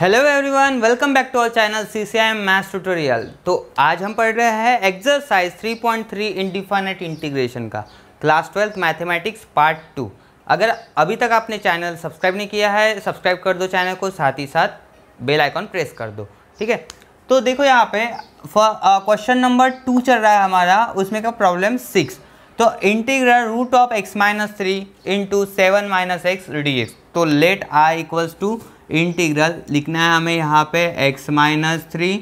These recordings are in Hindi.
Hello everyone welcome back to our channel C C I M maths tutorial तो आज हम पढ़ रहे हैं एक्सरसाइज 3.3 इंडिफाइनेट इंटीग्रेशन का class twelfth mathematics part two अगर अभी तक आपने चैनल सब्सक्राइब नहीं किया है सब्सक्राइब कर दो चैनल को साथ ही साथ बेल आइकॉन प्रेस कर दो ठीक है तो देखो यहाँ पे क्वेश्चन नंबर टू चल रहा है हमारा उसमें का प्रॉब्लम सिक्स तो integral root of x minus three into seven minus x d x तो let I equals to integral लिखना है हमें यहाँ पे x माइनस थ्री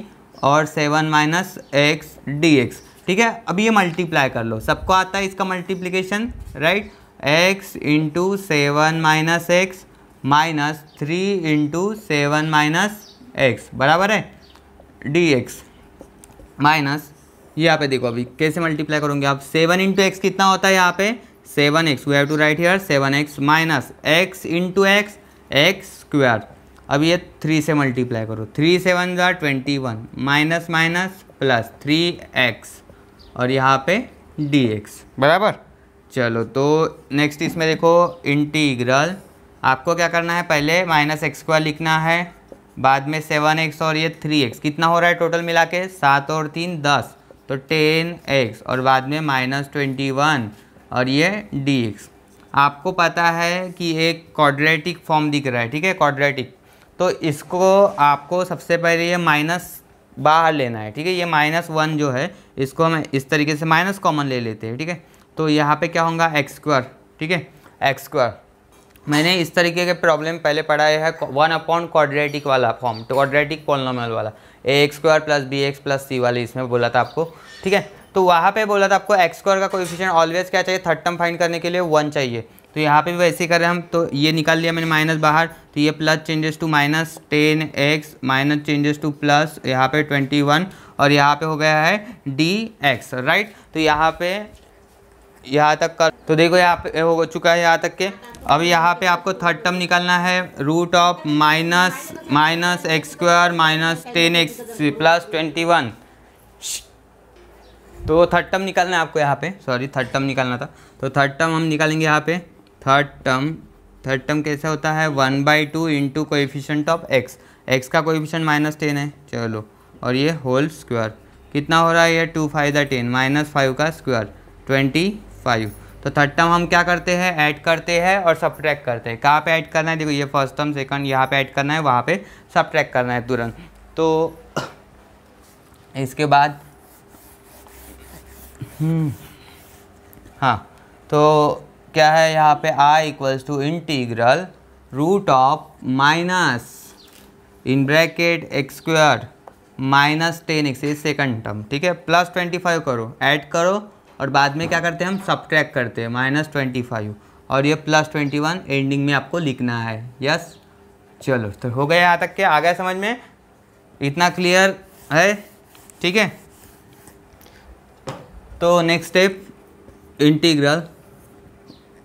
और seven minus x d x ठीक है अब ये मल्टीप्लाई कर लो सबको आता है इसका multiplication right x into seven minus x minus three into seven minus x बराबर है डी एक्स माइनस ये यहाँ पे देखो अभी कैसे मल्टीप्लाई करूँगी आप सेवन इंटू एक्स कितना होता है यहाँ पे seven x we have to write here seven x minus x into x x square अब ये थ्री से मल्टीप्लाई करो थ्री सेवन ज़ा twenty one minus minus plus three x और यहाँ पे डी एक्स बराबर चलो तो नेक्स्ट इसमें देखो इंटीग्रल आपको क्या करना है पहले माइनस एक्स स्क्वायर लिखना है बाद में सेवन एक्स और ये थ्री एक्स कितना हो रहा है टोटल मिला के सात और तीन दस तो टेन एक्स और बाद में माइनस ट्वेंटी वन और ये डी एक्स आपको पता है कि एक क्वाड्रेटिक फॉर्म दिख रहा है ठीक है क्वाड्रेटिक तो इसको आपको सबसे पहले ये माइनस बाहर लेना है ठीक है ये माइनस वन जो है इसको हम इस तरीके से माइनस कॉमन ले लेते हैं ठीक है थीके? तो यहाँ पे क्या होगा एक्स स्क्वायर ठीक है एक्स स्क्वायर मैंने इस तरीके के प्रॉब्लम पहले पढ़ाया है वन अपॉन क्वाड्रेटिक वाला फॉर्म तो क्वाड्रेटिक पॉलिनॉमियल वाला a x square plus b x plus c वाले इसमें बोला था आपको ठीक है तो वहाँ पे बोला था आपको एक्स स्क्वायर का कोएफिशिएंट ऑलवेज क्या चाहिए थर्ड टर्म फाइंड करने के लिए वन चाहिए तो यहाँ पे भी वैसे करें हम तो ये निकाल लिया मैंने माइनस बाहर तो ये plus changes to minus ten x minus changes to plus यहाँ पे ट्वेंटी वन और यहाँ पे हो गया है डी एक्स राइट तो यहाँ पे यहाँ तक कर तो देखो यहाँ पे हो चुका है यहाँ तक के अब यहाँ पे आपको थर्ड टर्म निकालना है root of minus minus x square minus ten x plus twenty one तो थर्ड टर्म निकालना है आपको यहाँ पे सॉरी थर्ड टर्म निकालना था तो थर्ड टर्म हम निकालेंगे यहाँ पे थर्ड टर्म थर्ड टर्म कैसे होता है one by two into coefficient of x x का कोइफिशेंट माइनस टेन है चलो और ये होल स्क्वायर कितना हो रहा है ये two five the ten minus five का स्क्वायर ट्वेंटी फाइव तो थर्ड टर्म हम क्या करते हैं ऐड करते हैं और ट्रैक करते हैं कहाँ पे ऐड करना है देखो ये फर्स्ट टर्म सेकंड यहाँ पे ऐड करना है वहाँ पे ट्रैक करना है तुरंत तो इसके बाद हम्म, हाँ तो क्या है यहाँ पे I equals to integral root of minus in bracket x square minus ten x is second term ठीक है प्लस ट्वेंटी फाइव करो ऐड करो और बाद में क्या करते हैं हम सब्ट्रैक करते हैं माइनस ट्वेंटी फाइव और ये प्लस ट्वेंटी वन एंडिंग में आपको लिखना है यस चलो तो हो गया यहाँ तक के आ गया समझ में इतना क्लियर है ठीक है तो नेक्स्ट स्टेप इंटीग्रल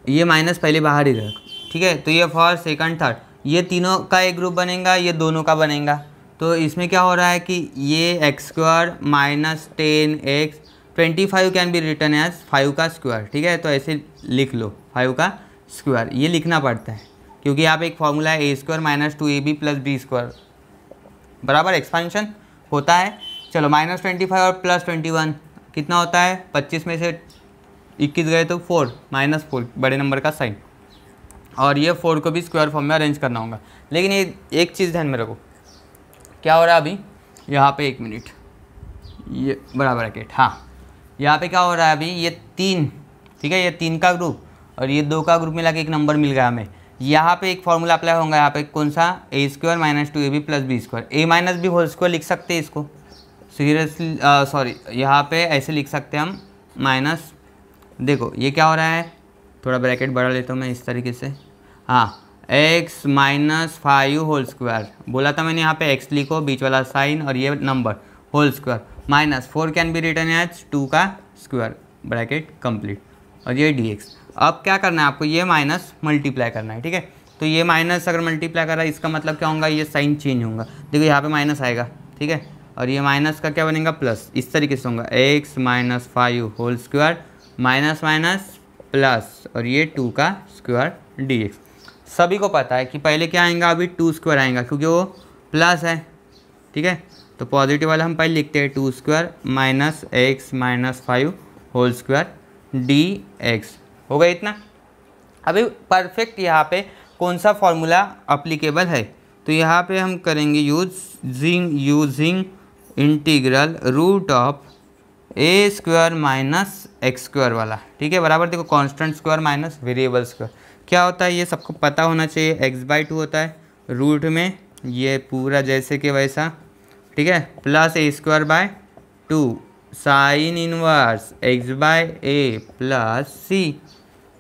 ये माइनस पहले बाहर ही रख ठीक है तो ये फर्स्ट सेकंड थर्ड ये तीनों का एक ग्रुप बनेगा ये दोनों का बनेगा तो इसमें क्या हो रहा है कि ये x square minus ten x twenty five can be written as five का स्क्वायर ठीक है तो ऐसे लिख लो फाइव का स्क्वायर ये लिखना पड़ता है क्योंकि आप एक फॉर्मूला है a square minus two a b plus b square बराबर एक्सपेंशन होता है चलो माइनस ट्वेंटी फाइव और प्लस ट्वेंटी वन कितना होता है पच्चीस में से इक्कीस गए तो फोर माइनस फोर बड़े नंबर का साइन और ये फोर को भी स्क्वायर फॉर्म में अरेंज करना होगा लेकिन ये एक चीज़ ध्यान में रखो क्या हो रहा है अभी यहाँ पे एक मिनट ये बड़ा केट हाँ यहाँ पे क्या हो रहा है अभी ये तीन ठीक है ये तीन का ग्रुप और ये दो का ग्रुप मिला के एक नंबर मिल गया हमें यहाँ पे एक फॉर्मूला अप्लाई होगा यहाँ पे कौन सा a square minus two a b plus b square a minus b whole square लिख सकते हैं इसको सीरियसली सॉरी uh, यहाँ पे ऐसे लिख सकते हैं हम माइनस देखो ये क्या हो रहा है थोड़ा ब्रैकेट बढ़ा लेता हूँ मैं इस तरीके से हाँ x minus five whole square बोला था मैंने यहाँ पे एक्स लिखो बीच वाला साइन और ये number whole square minus four can be written h two का स्क्वायर ब्रैकेट कंप्लीट और ये डी एक्स अब क्या करना है आपको ये माइनस मल्टीप्लाई करना है ठीक है तो ये माइनस अगर मल्टीप्लाई कर रहा है इसका मतलब क्या होगा ये साइन चेंज होगा देखो यहाँ पे माइनस आएगा ठीक है और ये माइनस का क्या बनेगा प्लस इस तरीके से होगा x minus five whole square minus minus plus और ये टू का स्क्वायर डी एक्स सभी को पता है कि पहले क्या आएगा अभी टू स्क्वायर आएगा क्योंकि वो प्लस है ठीक है तो पॉजिटिव वाला हम पहले लिखते हैं two square minus x minus five whole square d x हो गया इतना अभी परफेक्ट यहाँ पे कौन सा फॉर्मूला अप्लीकेबल है तो यहाँ पे हम करेंगे using using integral root of a square minus x square वाला ठीक है बराबर देखो constant square minus variable square क्या होता है ये सबको पता होना चाहिए एक्स बाई टू होता है रूट में ये पूरा जैसे कि वैसा ठीक है plus a square by two sine inverse x by a plus c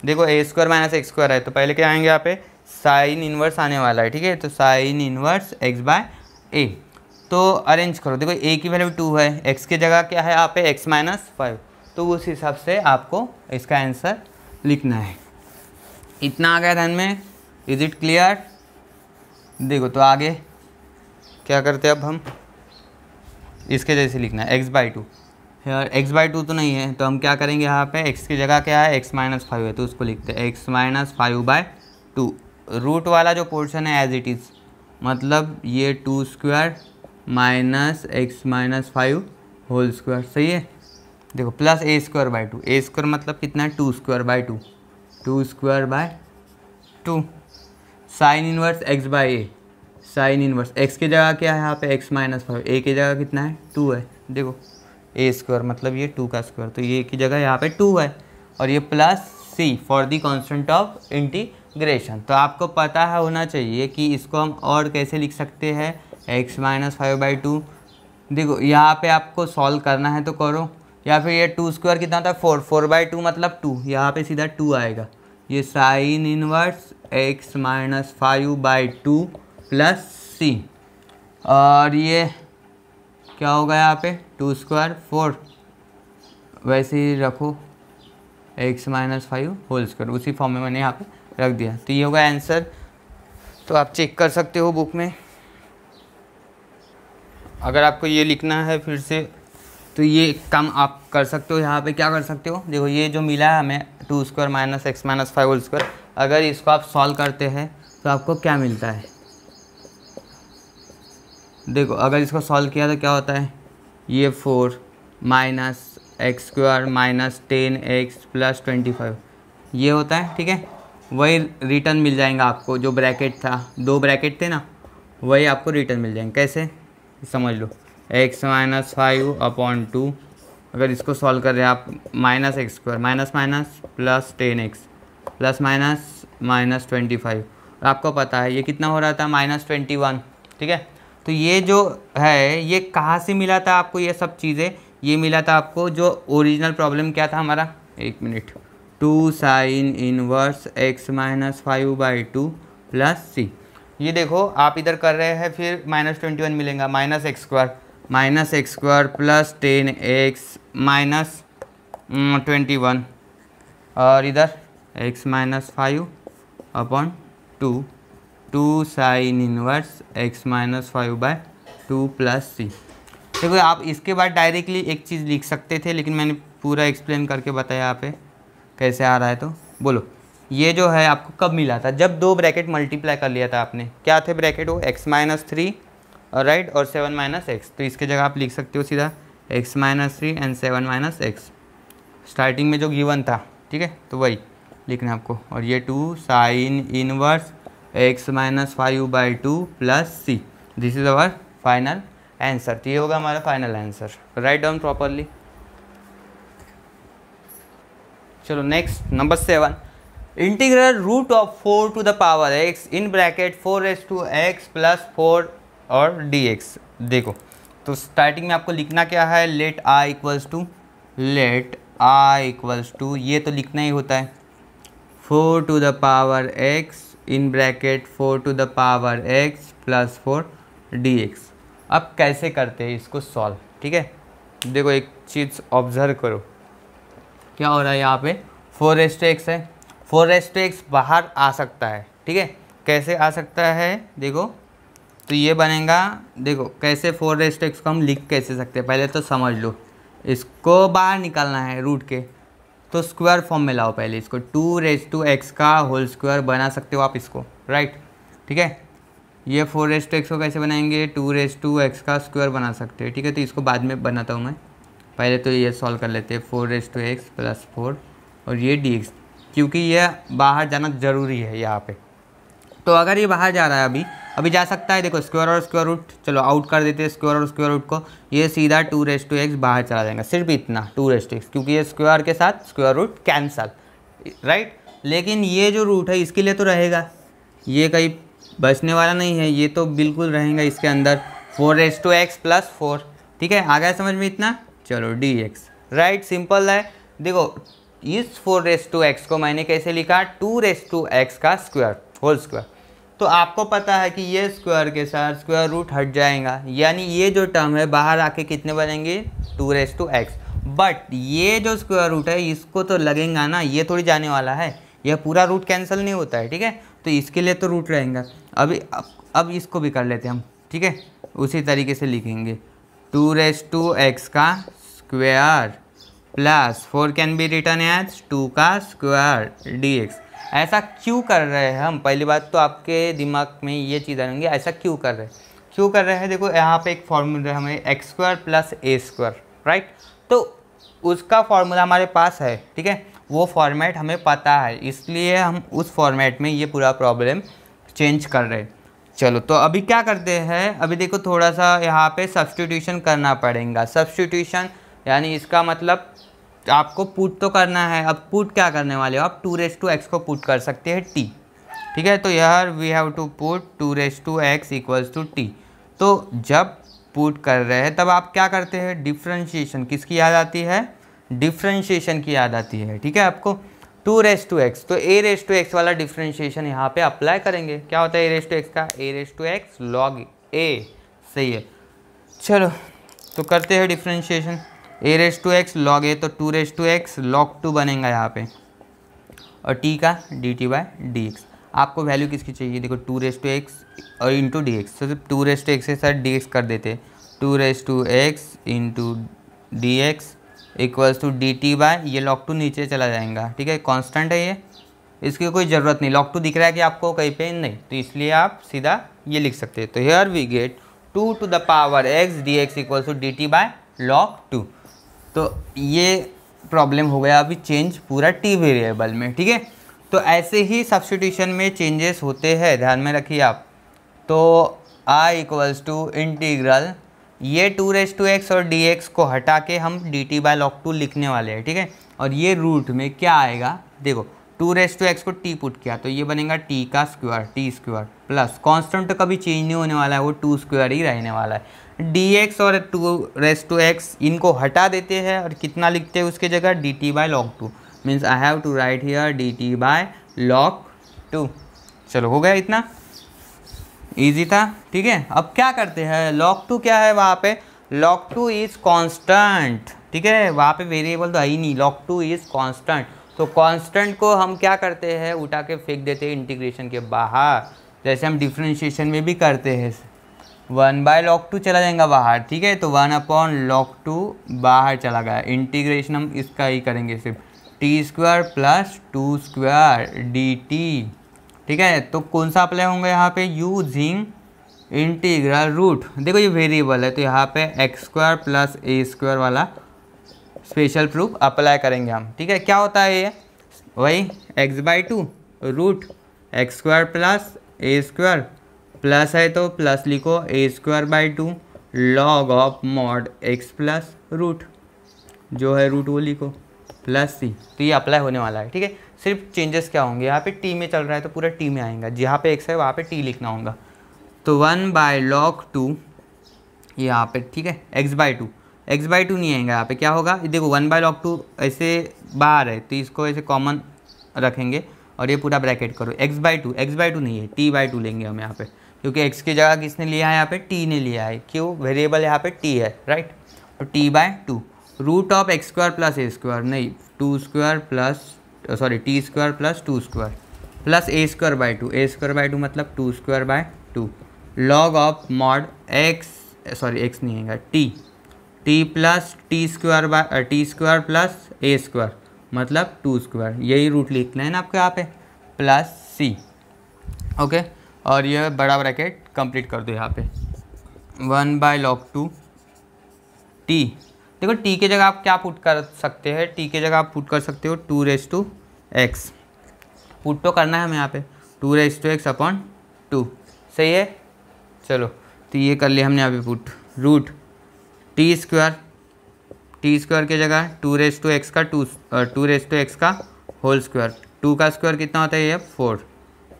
देखो a square minus x square है तो पहले क्या आएंगे यहाँ पे साइन इनवर्स आने वाला है ठीक है तो sine inverse x by a तो अरेंज करो देखो ए की वैल्यू टू है एक्स की जगह क्या है यहाँ पे एक्स माइनस फाइव तो उस हिसाब से आपको इसका आंसर लिखना है इतना आ गया ध्यान में इज इट क्लियर देखो तो आगे क्या करते हैं अब हम इसके जैसे लिखना है एक्स बाई टू यार एक्स बाई टू तो नहीं है तो हम क्या करेंगे यहाँ पे एक्स की जगह क्या है एक्स माइनस फाइव है तो उसको लिखते हैं x minus five by two root वाला जो पोर्शन है एज इट इज़ मतलब ये two square minus x minus five whole square सही है देखो plus a square by two a square मतलब कितना है two square by two two square by two sine inverse x by a sine inverse x की जगह क्या है यहाँ पे एक्स माइनस फाइव ए की जगह कितना है टू है देखो ए स्क्वायर मतलब ये टू का स्क्वायर तो ये की जगह यहाँ पे टू है और ये plus c for the constant of integration तो आपको पता है होना चाहिए कि इसको हम और कैसे लिख सकते हैं x minus five by two देखो यहाँ पे आपको सॉल्व करना है तो करो या फिर ये टू स्क्वायर कितना था फोर फोर बाई टू मतलब टू यहाँ पे सीधा टू आएगा ये sine inverse x minus five by two plus c और ये क्या होगा यहाँ पे टू स्क्वायर फोर वैसे ही रखो x minus five whole square उसी फॉर्म में मैंने यहाँ पे रख दिया तो ये होगा आंसर तो आप चेक कर सकते हो बुक में अगर आपको ये लिखना है फिर से तो ये काम आप कर सकते हो यहाँ पे क्या कर सकते हो देखो ये जो मिला है हमें two square minus x minus five whole square अगर इसको आप सॉल्व करते हैं तो आपको क्या मिलता है देखो अगर इसको सॉल्व किया तो क्या होता है ये four minus x square minus ten x plus twenty five ये होता है ठीक है वही रिटर्न मिल जाएगा आपको जो ब्रैकेट था दो ब्रैकेट थे ना वही आपको रिटर्न मिल जाएंगे कैसे समझ लो x minus five upon two अगर इसको सॉल्व कर रहे हैं आप minus x square minus minus plus ten x plus minus minus twenty five और आपको पता है ये कितना हो रहा था माइनस ट्वेंटी वन ठीक है तो ये जो है ये कहाँ से मिला था आपको ये सब चीज़ें ये मिला था आपको जो ओरिजिनल प्रॉब्लम क्या था हमारा एक minute two sine inverse x minus five by two plus c ये देखो आप इधर कर रहे हैं फिर माइनस ट्वेंटी वन मिलेगा minus x square minus x square plus ten x minus twenty one और इधर x minus five upon two two sine inverse x minus five by two plus c देखो आप इसके बाद डायरेक्टली एक चीज़ लिख सकते थे लेकिन मैंने पूरा एक्सप्लेन करके बताया यहाँ पे कैसे आ रहा है तो बोलो ये जो है आपको कब मिला था जब दो ब्रैकेट मल्टीप्लाई कर लिया था आपने क्या थे ब्रैकेट वो एक्स माइनस थ्री राइट और सेवन माइनस एक्स तो इसके जगह आप लिख सकते हो सीधा x minus three and seven minus x starting में जो गिवन था ठीक है तो वही लिखना आपको और ये two sine inverse x minus five by two plus c this is our final answer तो ये होगा हमारा final answer write down properly चलो next number seven integral root of four to the power x in bracket four s two x plus four और डी एक्स देखो तो स्टार्टिंग में आपको लिखना क्या है let I equals to let I equals to ये तो लिखना ही होता है four to the power x in bracket four to the power x plus four d x अब कैसे करते हैं इसको सॉल्व ठीक है देखो एक चीज़ ऑब्जर्व करो क्या हो रहा है यहाँ पे फोर एस टू एक्स है फोर एस टू एक्स बाहर आ सकता है ठीक है कैसे आ सकता है देखो तो ये बनेगा देखो कैसे फोर रेस्ट एक्स को हम लिख कैसे सकते हैं पहले तो समझ लो इसको बाहर निकालना है रूट के तो स्क्वायर फॉर्म में लाओ पहले इसको टू रेस टू एक्स का होल स्क्वायर बना सकते हो आप इसको राइट ठीक है ये फोर रेस टू एक्स को कैसे बनाएंगे टू रेस टू एक्स का स्क्वायर बना सकते हैं ठीक है तो इसको बाद में बनाता हूँ मैं पहले तो ये सॉल्व कर लेते हैं four raise to x plus four और ये डी एक्स क्योंकि ये बाहर जाना ज़रूरी है यहाँ पर तो अगर ये बाहर जा रहा है अभी अभी जा सकता है देखो स्क्वायर और स्क्वायर रूट चलो आउट कर देते हैं स्क्वायर और स्क्वायर रूट को ये सीधा टू रेस टू एक्स बाहर चला जाएगा सिर्फ इतना टू रेस टू एक्स क्योंकि ये स्क्वायर के साथ स्क्वायर रूट कैंसल राइट लेकिन ये जो रूट है इसके लिए तो रहेगा ये कहीं बचने वाला नहीं है ये तो बिल्कुल रहेगा इसके अंदर four raise to x plus four ठीक है आ गया समझ में इतना चलो डी एक्स राइट सिंपल है देखो इस फोर रेस टू एक्स को मैंने कैसे लिखा टू रेस टू एक्स का स्क्वायर होल स्क्वायर तो आपको पता है कि ये स्क्वायर के साथ स्क्वायर रूट हट जाएगा यानी ये जो टर्म है बाहर आके कितने बनेंगे two raise to x but ये जो स्क्वायर रूट है इसको तो लगेगा ना ये थोड़ी जाने वाला है यह पूरा रूट कैंसिल नहीं होता है ठीक है तो इसके लिए तो रूट रहेगा अभी अब, अब इसको भी कर लेते हैं हम ठीक है उसी तरीके से लिखेंगे टू रेस टू एक्स का square plus four can be written as two का स्क्वायर डी एक्स ऐसा क्यों कर रहे हैं हम पहली बात तो आपके दिमाग में ये चीज़ आएंगे ऐसा क्यों कर रहे हैं क्यों कर रहे हैं देखो यहाँ पे एक फार्मूला हमें x square plus a square right तो उसका फार्मूला हमारे पास है ठीक है वो फॉर्मेट हमें पता है इसलिए हम उस फॉर्मेट में ये पूरा प्रॉब्लम चेंज कर रहे हैं चलो तो अभी क्या करते हैं अभी देखो थोड़ा सा यहाँ पे सब्सटीट्यूशन करना पड़ेगा सब्सटीट्यूशन यानी इसका मतलब आपको पुट तो करना है अब पुट क्या करने वाले हो आप टू रेस टू एक्स को पुट कर सकते हैं टी ठीक है तो यहाँ we have to put two raise to x equals to t तो जब पुट कर रहे हैं तब आप क्या करते हैं डिफ्रेंशिएशन किसकी याद आती है डिफ्रेंशिएशन की याद आती है ठीक है आपको टू रेस टू एक्स तो ए रेस टू एक्स वाला डिफ्रेंशिएशन यहाँ पे अप्लाई करेंगे क्या होता है ए रेस टू एक्स का a raise to x log a सही है चलो तो करते हैं differentiation a raise to x log a तो two raise to x log two बनेगा यहाँ पे और टी का d t by d x आपको वैल्यू किसकी चाहिए देखो टू रेस टू एक्स और इंटू डी एक्स तो सिर्फ टू रेस टू एक्स के साथ डी एक्स कर देते two raise to x into d x equals to d t by ये लॉक टू नीचे चला जाएगा ठीक है कॉन्स्टेंट है ये इसकी कोई ज़रूरत नहीं लॉक टू दिख रहा है कि आपको कहीं पे नहीं तो इसलिए आप सीधा ये लिख सकते हैं तो here we get two to the power x d x equals to d t by log two तो ये प्रॉब्लम हो गया अभी चेंज पूरा टी वेरिएबल में ठीक है तो ऐसे ही सब्सटीट्यूशन में चेंजेस होते हैं ध्यान में रखिए आप तो आई इक्वल्स टू इंटीग्रल ये टू रेस टू एक्स और डी एक्स को हटा के हम d t by log two लिखने वाले हैं ठीक है और ये रूट में क्या आएगा देखो टू रेस टू एक्स को टी पुट किया तो ये बनेगा टी का square t square plus constant तो कभी चेंज नहीं होने वाला है वो टू स्क्वायर ही रहने वाला है एक्स और टू रेस टू एक्स इनको हटा देते हैं और कितना लिखते हैं उसके जगह d t by log two means I have to write here d t by log two चलो हो गया इतना ईजी था ठीक है अब क्या करते हैं लॉक टू क्या है वहाँ पे लॉक टू इज़ कॉन्स्टेंट ठीक है वहाँ पे वेरिएबल तो है ही नहीं लॉक टू इज़ कॉन्स्टेंट तो कॉन्स्टेंट को हम क्या करते हैं उठा के फेंक देते हैं इंटीग्रेशन के बाहर जैसे हम डिफ्रेंशिएशन में भी करते हैं वन बाय लॉक टू चला जाएगा बाहर ठीक है तो वन अपॉन लॉक टू बाहर चला गया इंटीग्रेशन हम इसका ही करेंगे सिर्फ t square plus two square d t ठीक है तो कौन सा अप्लाई होंगे यहाँ पे यूजिंग इंटीग्रल रूट देखो ये वेरिएबल है तो यहाँ पे x square plus a square वाला स्पेशल प्रूफ अप्लाई करेंगे हम ठीक है क्या होता है ये वही x by two root x square plus a square plus है तो प्लस लिखो a square by two log of mod x plus root जो है रूट वो लिखो प्लस सी तो ये अप्लाई होने वाला है ठीक है सिर्फ चेंजेस क्या होंगे यहाँ पे टी में चल रहा है तो पूरा टी में आएगा जहाँ पे एक्स है वहाँ पे टी लिखना होगा तो वन बाय लॉग टू यहाँ पे ठीक है x by two x by two नहीं आएगा यहाँ पे क्या होगा देखो वन बाय लॉग टू ऐसे बाहर है तो इसको ऐसे कॉमन रखेंगे और ये पूरा ब्रैकेट करो x by two x by two नहीं है टी बाय टू लेंगे हम यहाँ पे क्योंकि एक्स की जगह किसने लिया है यहाँ पे टी ने लिया है क्यों वेरिएबल यहाँ पे टी है राइट और t by two root of x square plus a square नहीं two square plus sorry t square plus two square plus a square by two a square by two मतलब two square by two log of mod x sorry x नहीं है t t plus t square by t square plus a square मतलब टू स्क्वायर यही रूट लिखना है ना आपके यहाँ पे प्लस सी ओके और यह बड़ा ब्रैकेट कंप्लीट कर दो यहाँ पे one by log two t देखो टी के जगह आप क्या पुट कर सकते हैं टी के जगह आप पुट कर सकते हो two raise to x put तो करना है हमें यहाँ पे two raise to x upon two सही है चलो तो ये कर लिया हमने यहाँ पे put root t square t square की जगह टू रेस टू एक्स का two two raise to x का होल स्क्वायर टू का स्क्वायर कितना होता है ये फोर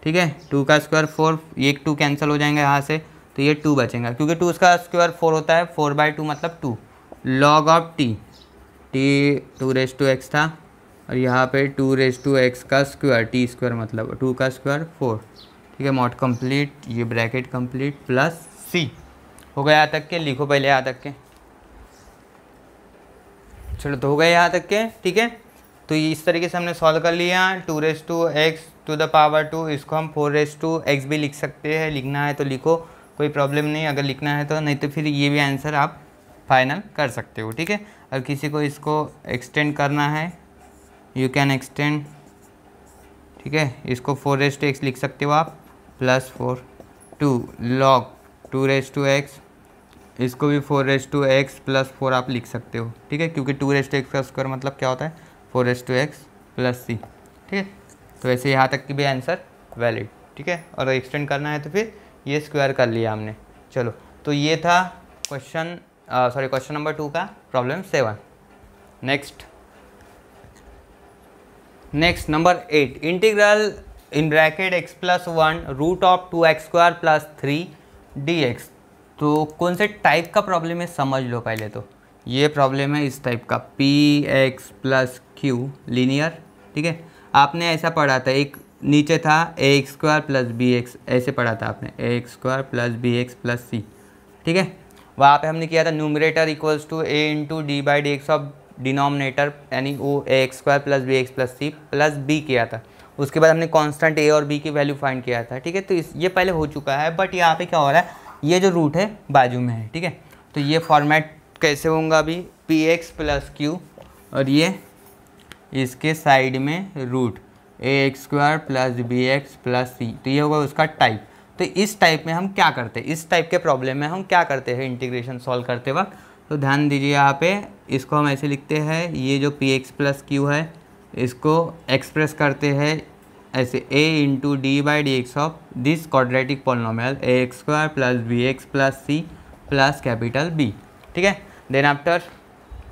ठीक है टू का स्क्वायर फोर एक टू कैंसिल हो जाएंगे यहाँ से तो ये टू बचेगा क्योंकि टू उसका स्क्वायर फोर होता है फोर बाई टू मतलब two log of t t two raise to x था और यहाँ पे टू रेस टू एक्स का स्क्वायर टी स्क्वायर मतलब टू का स्क्वायर फोर ठीक है मॉट कम्प्लीट ये ब्रैकेट कम्प्लीट प्लस सी हो गया यहाँ तक के लिखो पहले यहाँ तक के चलो तो हो गया यहाँ तक के ठीक है तो इस तरीके से हमने सॉल्व कर लिया two raise to x to the power two इसको हम फोर एस टू एक्स भी लिख सकते हैं लिखना है तो लिखो कोई प्रॉब्लम नहीं अगर लिखना है तो नहीं तो फिर ये भी आंसर आप फाइनल कर सकते हो ठीक है और किसी को इसको एक्सटेंड करना है यू कैन एक्सटेंड ठीक है इसको फोर रेस टू एक्स लिख सकते हो आप plus four two log two raise to x इसको भी four raise to x plus four आप लिख सकते हो ठीक है क्योंकि टू रेस टू एक्स का स्क्वायर मतलब क्या होता है four raise to x plus c ठीक है तो वैसे यहाँ तक की भी आंसर वैलिड ठीक है और एक्सटेंड करना है तो फिर ये स्क्वायर कर लिया हमने चलो तो ये था question sorry question number two का problem seven next next number eight integral in bracket x plus one root of two x square plus three d x तो कौन से टाइप का प्रॉब्लम है समझ लो पहले तो ये प्रॉब्लम है इस टाइप का p x plus q linear ठीक है आपने ऐसा पढ़ा था एक नीचे था a x square plus b x ऐसे पढ़ा था आपने a x square plus b x plus c ठीक है वहाँ पे हमने किया था numerator equals to a into d by d x of denominator यानी वो a x square plus b x plus c plus b किया था उसके बाद हमने कॉन्स्टेंट ए और बी की वैल्यू फाइंड किया था ठीक है तो इस ये पहले हो चुका है बट यहाँ पे क्या हो रहा है ये जो रूट है बाजू में है ठीक है तो ये फॉर्मेट कैसे होगा अभी पी एक्स प्लस क्यू और ये इसके साइड में root a x square plus b x plus c तो ये होगा उसका टाइप तो इस टाइप में हम क्या करते हैं इस टाइप के प्रॉब्लम में हम क्या करते हैं इंटीग्रेशन सॉल्व करते वक्त तो ध्यान दीजिए यहाँ पे इसको हम ऐसे लिखते हैं ये जो पी एक्स प्लस क्यू है इसको एक्सप्रेस करते हैं ऐसे a into d by d x of this quadratic polynomial a x square plus b x plus c plus capital b ठीक है देन आफ्टर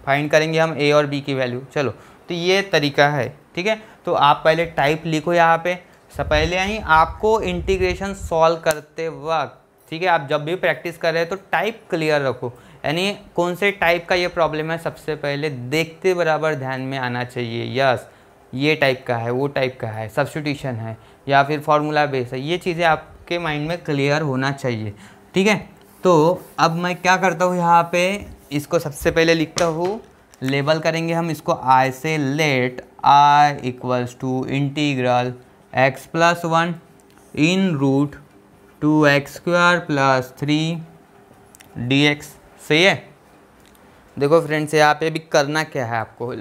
फाइंड करेंगे हम ए और बी की वैल्यू चलो तो ये तरीका है ठीक है तो आप पहले टाइप लिखो यहाँ पे सब पहले ही आपको इंटीग्रेशन सॉल्व करते वक्त ठीक है आप जब भी प्रैक्टिस कर रहे हैं तो टाइप क्लियर रखो यानी कौन से टाइप का ये प्रॉब्लम है सबसे पहले देखते बराबर ध्यान में आना चाहिए यस ये टाइप का है वो टाइप का है सब्सटीट्यूशन है या फिर फार्मूला बेस है ये चीज़ें आपके माइंड में क्लियर होना चाहिए ठीक है तो अब मैं क्या करता हूँ यहाँ पे इसको सबसे पहले लिखता हूँ लेबल करेंगे हम इसको आई से let I equals to integral x plus one in root two x square plus three d x सही है देखो फ्रेंड्स यहाँ पे भी करना क्या है आपको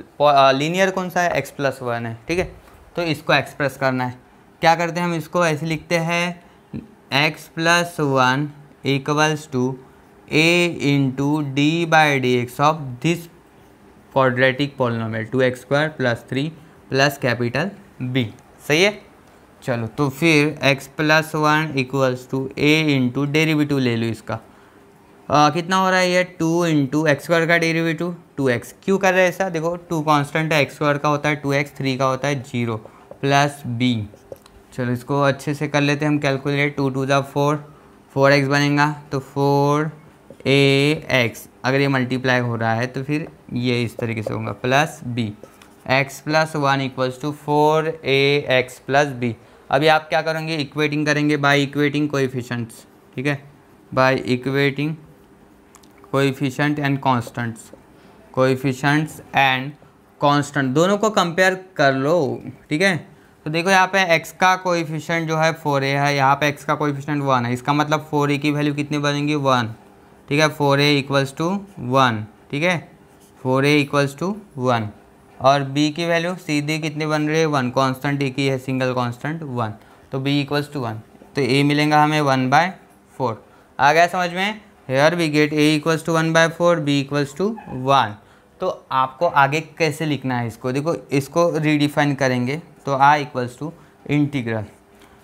लीनियर कौन सा है एक्स प्लस वन है ठीक है तो इसको एक्सप्रेस करना है क्या करते हैं हम इसको ऐसे लिखते हैं x plus one equals to a into d by d x of this quadratic polynomial two x square plus three plus capital b सही है चलो तो फिर x plus one equals to a into derivative ले लो इसका आ, कितना हो रहा है ये टू इंटू एक्स स्क्वायर का डेरीवेटिव टू एक्स क्यों कर रहे हैं ऐसा देखो टू कॉन्स्टेंट है एक्स स्क्वायर का होता है टू एक्स थ्री का होता है जीरो प्लस बी चलो इसको अच्छे से कर लेते हैं हम कैलकुलेट टू टू ज़ा फोर फोर एक्स बनेगा तो फोर ए एक्स अगर ये मल्टीप्लाई हो रहा है तो फिर ये इस तरीके से होगा plus b x plus one equals to four a x plus b अभी आप क्या करेंगे इक्वेटिंग करेंगे बाय इक्वेटिंग कोएफिशिएंट्स ठीक है by equating coefficient and constants coefficients and constant दोनों को कंपेयर कर लो ठीक है तो देखो यहाँ पे x का कोएफिशिएंट जो है फोर ए है यहाँ पे x का कोएफिशिएंट वन है इसका मतलब फोर ए की वैल्यू कितनी बनेगी वन ठीक है four a equals to one ठीक है four a equals to one और b की वैल्यू सीधे कितने बन रही है वन कांस्टेंट एक ही है सिंगल कांस्टेंट वन तो b इक्वल्स टू वन तो a मिलेगा हमें वन बाय फोर आ गया समझ में here we get a equals to one by four b equals to one तो आपको आगे कैसे लिखना है इसको देखो इसको रीडिफाइन करेंगे तो a इक्वल्स टू इंटीग्रल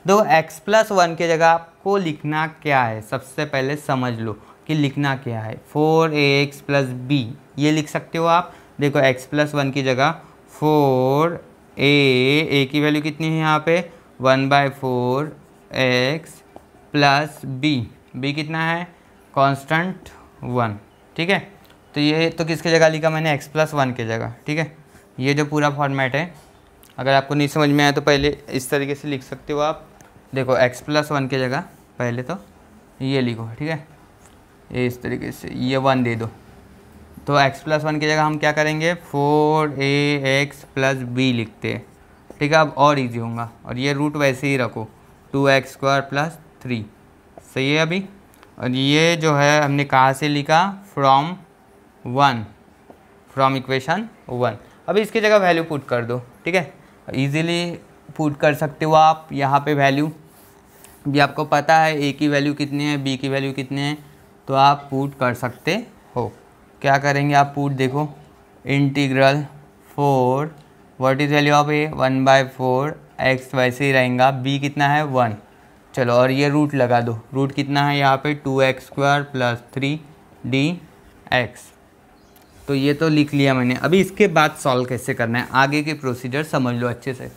दो x प्लस वन की जगह आपको लिखना क्या है सबसे पहले समझ लो कि लिखना क्या है four a x plus b ये लिख सकते हो आप देखो एक्स प्लस वन की जगह फोर ए ए की वैल्यू कितनी है यहाँ पे one by four x plus b b कितना है कांस्टेंट वन ठीक है तो ये तो किसके जगह लिखा मैंने एक्स प्लस वन के जगह ठीक है ये जो पूरा फॉर्मेट है अगर आपको नहीं समझ में आया तो पहले इस तरीके से लिख सकते हो आप देखो एक्स प्लस वन की जगह पहले तो ये लिखो ठीक है इस तरीके से ये वन दे दो तो x प्लस वन की जगह हम क्या करेंगे four a x plus b लिखते हैं ठीक है अब और इजी होगा और ये रूट वैसे ही रखो two x square plus three सही है अभी और ये जो है हमने कहाँ से लिखा from one from equation one अभी इसकी जगह वैल्यू पुट कर दो ठीक है ईजिली पुट कर सकते हो आप यहाँ पे वैल्यू भी आपको पता है ए की वैल्यू कितनी है बी की वैल्यू कितनी है तो आप पुट कर सकते हो क्या करेंगे आप पुट देखो integral four what is value of a one by four x वैसे ही रहेगा बी कितना है वन चलो और ये रूट लगा दो रूट कितना है यहाँ पे two x square plus three d x तो ये तो लिख लिया मैंने अभी इसके बाद सॉल्व कैसे करना है आगे के प्रोसीजर समझ लो अच्छे से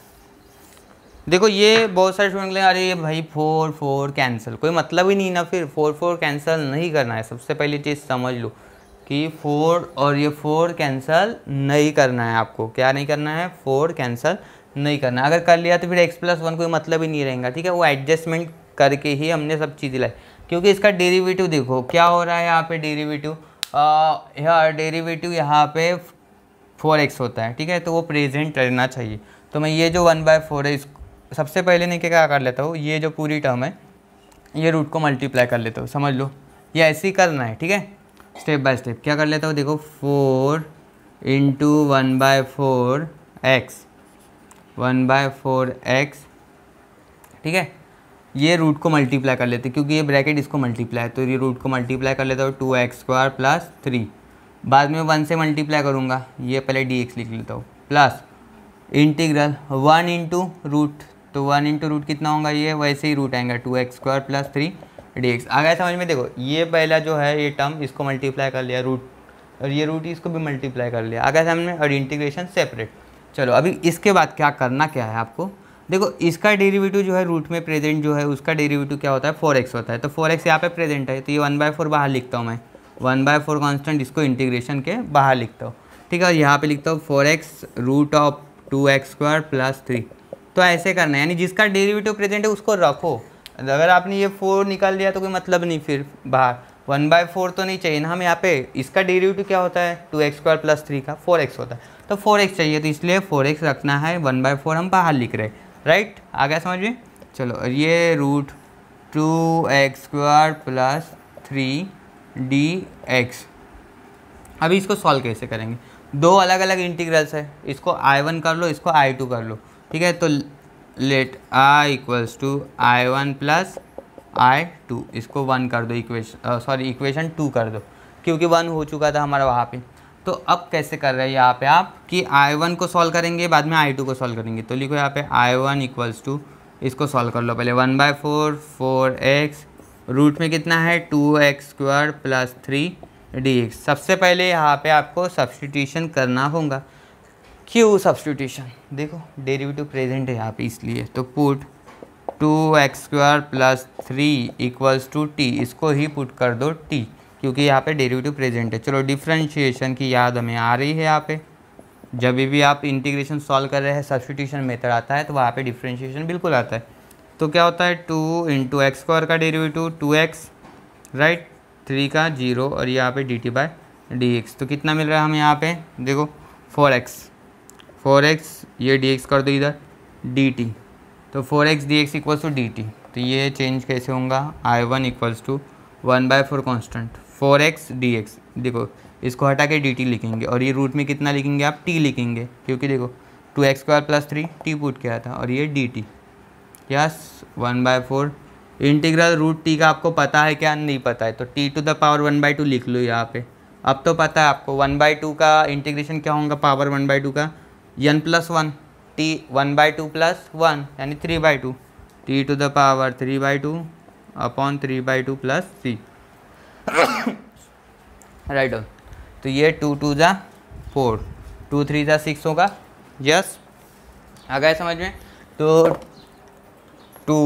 देखो ये बहुत सारे स्टूडेंट लेंगे अरे भाई फोर फोर कैंसिल कोई मतलब ही नहीं ना फिर फोर फोर कैंसिल नहीं करना है सबसे पहली चीज़ समझ लो कि फोर और ये फोर कैंसिल नहीं करना है आपको क्या नहीं करना है फोर कैंसिल नहीं करना अगर कर लिया तो फिर एक्स प्लस वन कोई मतलब ही नहीं रहेगा ठीक है वो एडजस्टमेंट करके ही हमने सब चीज़ लाई क्योंकि इसका डेरिवेटिव देखो क्या हो रहा है यहाँ पे डेरिवेटिव यार डेरिवेटिव यहाँ पे फोर एक्स होता है ठीक है तो वो प्रेजेंट रहना चाहिए तो मैं ये जो वन बाय फोर है इसको सबसे पहले नहीं क्या कर लेता हूँ ये जो पूरी टर्म है ये रूट को मल्टीप्लाई कर लेता हूँ समझ लो ये ऐसे ही करना है ठीक है स्टेप बाय स्टेप क्या कर लेता हूँ देखो four into one by four x one by four x ठीक है ये रूट को मल्टीप्लाई कर लेते क्योंकि ये ब्रैकेट इसको मल्टीप्लाई तो ये रूट को मल्टीप्लाई कर लेता हूँ two x square plus three बाद में वन से मल्टीप्लाई करूँगा ये पहले डी एक्स लिख लेता हूँ plus integral one into root तो वन इंटू रूट कितना होगा ये वैसे ही रूट आएगा two x square plus three d x आ गया समझ में देखो ये पहला जो है ये टर्म इसको मल्टीप्लाई कर लिया रूट और ये रूट इसको भी मल्टीप्लाई कर लिया आ गया समझ में और इंटीग्रेशन सेपरेट चलो अभी इसके बाद क्या करना क्या है आपको देखो इसका डेरिवेटिव जो है रूट में प्रेजेंट जो है उसका डेरिवेटिव क्या होता है फोर एक्स होता है तो फोर एक्स यहाँ पर प्रेजेंट है तो ये वन बाय फोर बाहर लिखता हूँ मैं वन बाय फोर कॉन्स्टेंट इसको इंटीग्रेशन के बाहर लिखता हूँ ठीक है और यहाँ पे लिखता हूँ four x root of two x square plus three तो ऐसे करना है यानी जिसका डेरिवेटिव प्रेजेंट है उसको रखो अगर आपने ये फोर निकाल लिया तो कोई मतलब नहीं फिर बाहर वन बाय फोर तो नहीं चाहिए ना हम यहाँ पे इसका डेरिवेटिव क्या होता है two x square plus three का फोर एक्स होता है तो फोर एक्स चाहिए तो इसलिए फोर एक्स रखना है वन बाय फोर हम बाहर लिख रहे हैं राइट आ गया समझ में चलो ये root two x square plus three d x अभी इसको सॉल्व कैसे करेंगे दो अलग अलग इंटीग्रल्स है इसको आई वन कर लो इसको आई टू कर लो ठीक है तो let I equals to I one plus I two इसको वन कर दो इक्वेशन सॉरी इक्वेशन टू कर दो क्योंकि वन हो चुका था हमारा वहाँ पे तो अब कैसे कर रहे हैं यहाँ पे आप कि आई वन को सॉल्व करेंगे बाद में आई टू को सॉल्व करेंगे तो लिखो यहाँ पे आई वन इक्वल्स टू इसको सॉल्व कर लो पहले one by four four x root में कितना है two x square plus three d x सबसे पहले यहाँ पे आपको सब्सटीट्यूशन करना होगा क्यू सब्सटीट्यूशन देखो डेरिवेटिव प्रेजेंट है यहाँ पे इसलिए तो put two x square plus three equals to t इसको ही पुट कर दो टी क्योंकि यहाँ पे डेरिवेटिव प्रेजेंट है चलो डिफ्रेंशिएशन की याद हमें आ रही है यहाँ पे जब भी आप इंटीग्रेशन सॉल्व कर रहे हैं सब्सटीट्यूशन मेथड आता है तो वहाँ पे डिफ्रेंशिएशन बिल्कुल आता है तो क्या होता है टू इंटू एक्स स्क्वायर का derivative two x right three का जीरो और यहाँ पे d t by d x तो कितना मिल रहा है हमें यहाँ पे देखो फोर एक्स फोर एक्स ये डी एक्स कर दो इधर डी टी तो four x d x equals to d t तो ये चेंज कैसे होगा I one equals to one by four constant four x d x देखो इसको हटा के डी टी लिखेंगे और ये रूट में कितना लिखेंगे आप टी लिखेंगे क्योंकि देखो two x square plus three t put किया था और ये d t yes one by four integral root t का आपको पता है क्या नहीं पता है तो t to the power one by two लिख लो यहाँ पे अब तो पता है आपको वन बाई टू का इंटीग्रेशन क्या होगा पावर वन बाई टू का n plus one t one by two plus one यानी three by two t to the power three by two upon three by two plus c right on तो ये टू टू ज़ा फोर टू थ्री ज़ा सिक्स होगा यस आ गया समझ में तो टू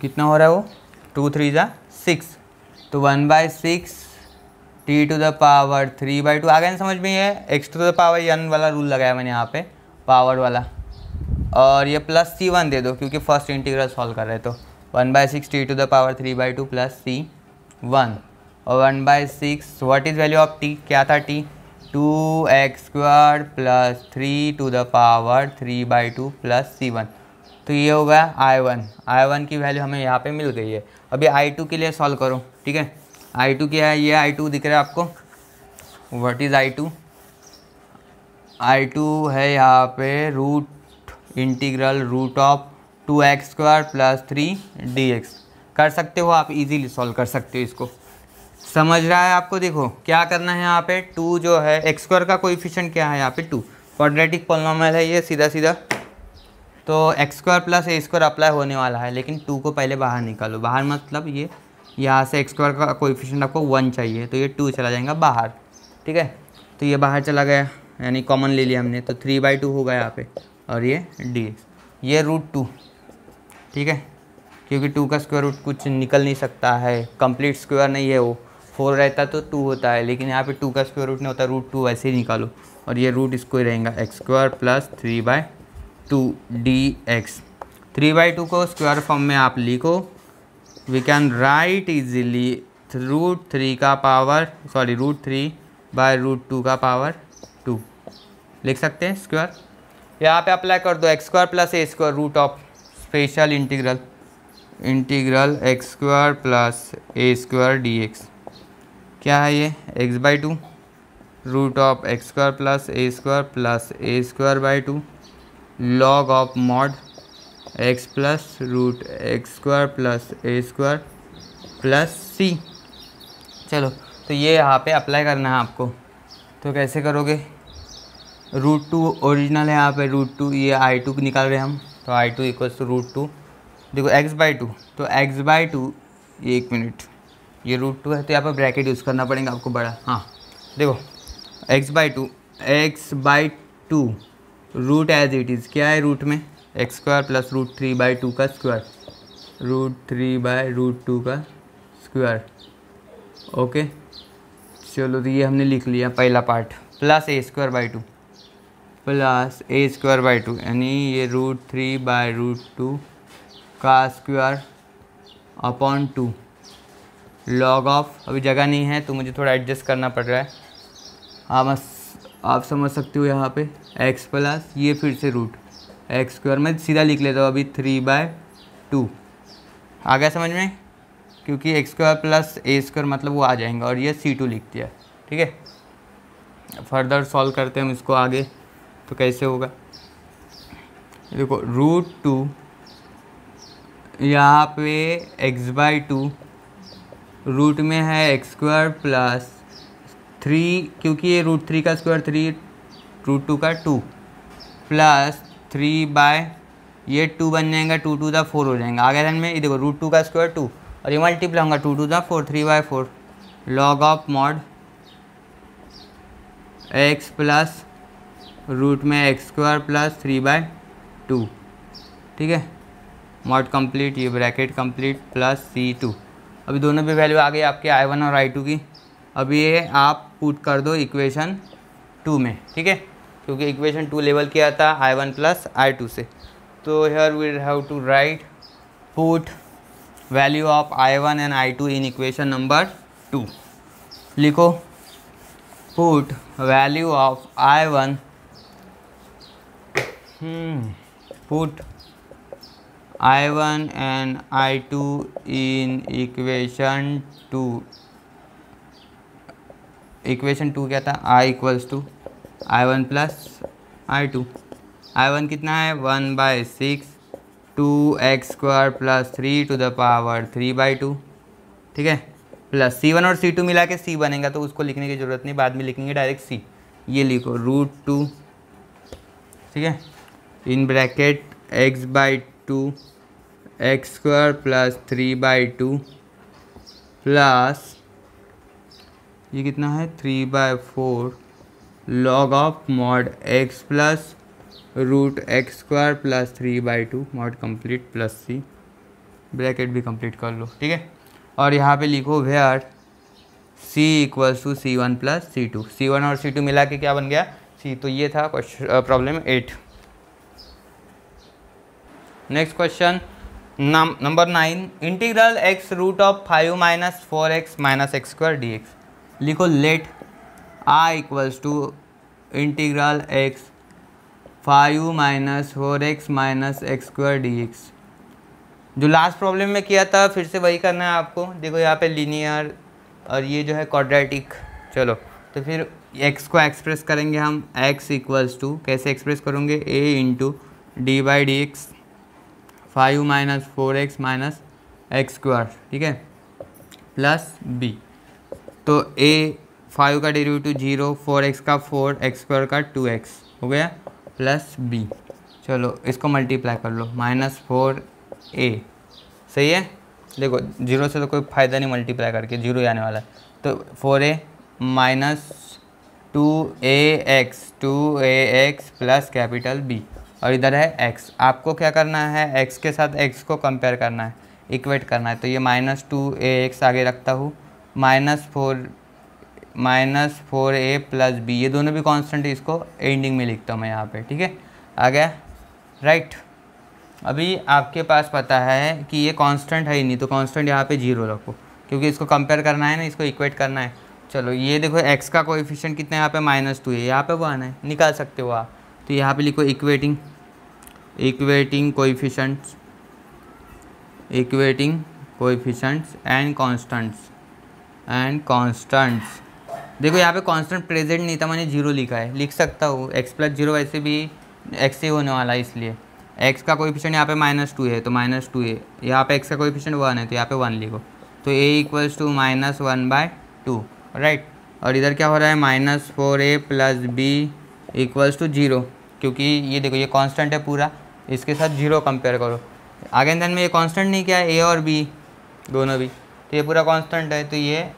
कितना हो रहा है वो टू थ्री ज़ा सिक्स तो one by six t to the power three by two आ गया समझ में ये x to the power n वाला रूल लगाया मैंने यहाँ पे पावर वाला और ये प्लस सी वन दे दो क्योंकि फर्स्ट इंटीग्रल सॉल्व कर रहे तो one by six t to the power three by two plus c one और one by six what is value of t क्या था t two x square plus three to the power three by two plus c one तो ये हो गया आई वन आई वन की वैल्यू हमें यहाँ पे मिल गई है अभी आई टू के लिए सॉल्व करो ठीक है आई टू क्या है ये आई टू दिख रहा है आपको what is I two I two है यहाँ पे root integral root of two x square plus three d x कर सकते हो आप इजीली सॉल्व कर सकते हो इसको समझ रहा है आपको देखो क्या करना है यहाँ पे टू जो है एक्स स्क्वायर का इफिशेंट क्या है यहाँ पे टू क्वाड्रेटिक पॉलिनॉमियल है ये सीधा सीधा तो x square plus a square apply होने वाला है लेकिन टू को पहले बाहर निकालो बाहर मतलब ये यहाँ से एक्स स्क्वायर का कोई आपको वन चाहिए तो ये टू चला जाएगा बाहर ठीक है तो ये बाहर चला गया यानी कॉमन ले लिया हमने तो थ्री बाई टू होगा यहाँ पे और ये डी ये रूट टू ठीक है क्योंकि टू का स्क्वायर रूट कुछ निकल नहीं सकता है कंप्लीट स्क्वायर नहीं है वो फोर रहता तो टू होता है लेकिन यहाँ पे टू का स्क्वायर रूट नहीं होता रूट टू वैसे ही निकालो और ये रूट इसको ही रहेगा x square plus three by two d x three by two को स्क्वायर फॉर्म में आप लिखो we can write easily root three का power sorry root three by root two का पावर टू लिख सकते हैं स्क्वायर यहाँ पे अप्लाई कर दो x square plus a square root of special integral integral x square plus a square d x क्या है ये x by two root of x square plus a square plus a square by two log of mod x plus root x square plus a square plus c चलो तो ये यहाँ पे अप्लाई करना है आपको तो कैसे करोगे रूट टू ओरिजिनल है यहाँ पे रूट टू ये आई टू निकाल रहे हैं हम तो I two equals to root two देखो एक्स बाई टू तो एक्स बाई टू ये एक मिनट ये रूट टू है तो यहाँ पर ब्रैकेट यूज़ करना पड़ेगा आपको बड़ा हाँ देखो x by two x by two root as it is क्या है रूट में x square plus root three by two का square root three by root two का स्क्वायर ओके चलो तो ये हमने लिख लिया पहला part plus a square by two plus a square by two यानी ये root three by root two का square upon two log of अभी जगह नहीं है तो मुझे थोड़ा एडजस्ट करना पड़ रहा है आप आप समझ सकते हो यहाँ पे एक्स प्लस ये फिर से रूट एक्स स्क्वायर में सीधा लिख लेता हूँ अभी थ्री बाय टू आ गया समझ में क्योंकि x square plus a square मतलब वो आ जाएंगे और ये सी टू लिख दिया ठीक है फर्दर सॉल्व करते हैं हम इसको आगे तो कैसे होगा देखो रूट टू यहाँ पे एक्स बाई टू रूट में है एक्स स्क्वायर प्लस थ्री क्योंकि ये रूट थ्री का स्क्वायर थ्री रूट टू का टू प्लस थ्री बाय ये टू बन जाएगा टू टू द फोर हो जाएगा आगे रन में ये देखो रूट टू का स्क्वायर टू और ये मल्टीप्लाई होगा two to the four three by four log of mod x plus root में x square plus three by two ठीक है मॉड कंप्लीट ये bracket complete plus c two अभी दोनों पे वैल्यू आ गई आपके आई वन और आई टू की अभी ये आप पुट कर दो इक्वेशन टू में ठीक है क्योंकि इक्वेशन टू लेवल किया था I one plus I two से तो here we'll have to write put value of I one and I two in equation number two लिखो put value of I one put I one and I two in equation two equation two क्या था I equals to I one plus I two I one कितना है one by six two x square plus three to the power three by two ठीक है प्लस सी वन और सी टू मिला के सी बनेगा तो उसको लिखने की ज़रूरत नहीं बाद में लिखेंगे डायरेक्ट सी ये लिखो रूट टू ठीक है in bracket x by two x square plus three by two plus ये कितना है three by four log of mod x plus root x square plus three by two mod complete plus c bracket भी कंप्लीट कर लो ठीक है और यहाँ पे लिखो where c equals to c one plus c two c one और सी टू मिला के क्या बन गया सी तो ये था problem eight next question number nine integral x root of five minus four x minus x square d x लिखो let r equals to integral x five minus four x minus x square d x जो लास्ट प्रॉब्लम में किया था फिर से वही करना है आपको देखो यहाँ पे लीनियर और ये जो है क्वाड्रेटिक चलो तो फिर एक्स को एक्सप्रेस करेंगे हम एक्स इक्वल्स टू कैसे एक्सप्रेस करूँगे a into d by d x five minus four x minus x square ठीक है प्लस बी तो ए फाइव का डेरिवेटिव जीरो फोर एक्स का फोर एक्स स्क्वायर का टू एक्स हो गया प्लस बी चलो इसको मल्टीप्लाई कर लो माइनस फोर ए सही है देखो जीरो से तो कोई फ़ायदा नहीं मल्टीप्लाई करके जीरो आने वाला है तो four a minus two a x two a x plus capital B और इधर है एक्स आपको क्या करना है एक्स के साथ एक्स को कंपेयर करना है इक्वेट करना है तो ये माइनस टू ए एक्स आगे रखता हूँ minus four minus four a plus b ये दोनों भी कांस्टेंट इसको एंडिंग में लिखता हूँ मैं यहाँ पे ठीक है आ गया राइट अभी आपके पास पता है कि ये कांस्टेंट है ही नहीं तो कांस्टेंट यहाँ पे जीरो रखो क्योंकि इसको कंपेयर करना है ना इसको इक्वेट करना है चलो ये देखो एक्स का कोफिशेंट कितना है यहाँ पर माइनस टू है यहाँ पर वो आना है निकाल सकते हो आप तो यहाँ पर लिखो equating equating coefficients equating coefficients and constants and constants देखो यहाँ पे कांस्टेंट प्रेजेंट नहीं था मैंने जीरो लिखा है लिख सकता हूँ एक्स प्लस जीरो वैसे भी एक्स ही होने वाला है इसलिए एक्स का कोई कोफिशियंट यहाँ पे माइनस टू है तो माइनस टू है यहाँ पे एक्स का कोई कोफिशियंट वन है तो यहाँ पे वन लिखो तो a equals to minus one by two right और इधर क्या हो रहा है minus four a plus b equals to zero क्योंकि ये देखो ये कॉन्स्टेंट है पूरा इसके साथ जीरो कंपेयर करो आगे दिन में ये कॉन्स्टेंट नहीं क्या है ए और बी दोनों भी तो ये पूरा कॉन्स्टेंट है तो ये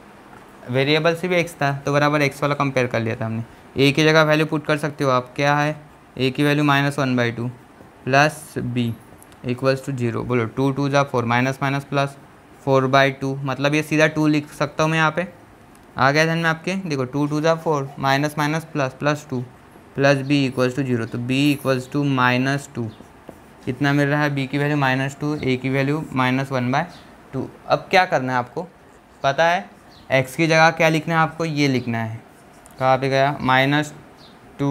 वेरिएबल से भी एक्स था तो बराबर एक्स वाला कंपेयर कर लिया था हमने ए की जगह वैल्यू पुट कर सकते हो आप क्या है ए की value minus one by two plus b equals to zero बोलो टू टू जा four minus minus plus four by two मतलब ये सीधा टू लिख सकता हूँ मैं यहाँ पे आ गया था में आपके देखो टू टू जा four minus minus plus plus two plus b equals to zero तो b equals to minus two कितना मिल रहा है बी की वैल्यू माइनस टू ए की value minus one by two अब क्या करना है आपको पता है एक्स की जगह क्या लिखना है आपको ये लिखना है कहाँ पे गया माइनस टू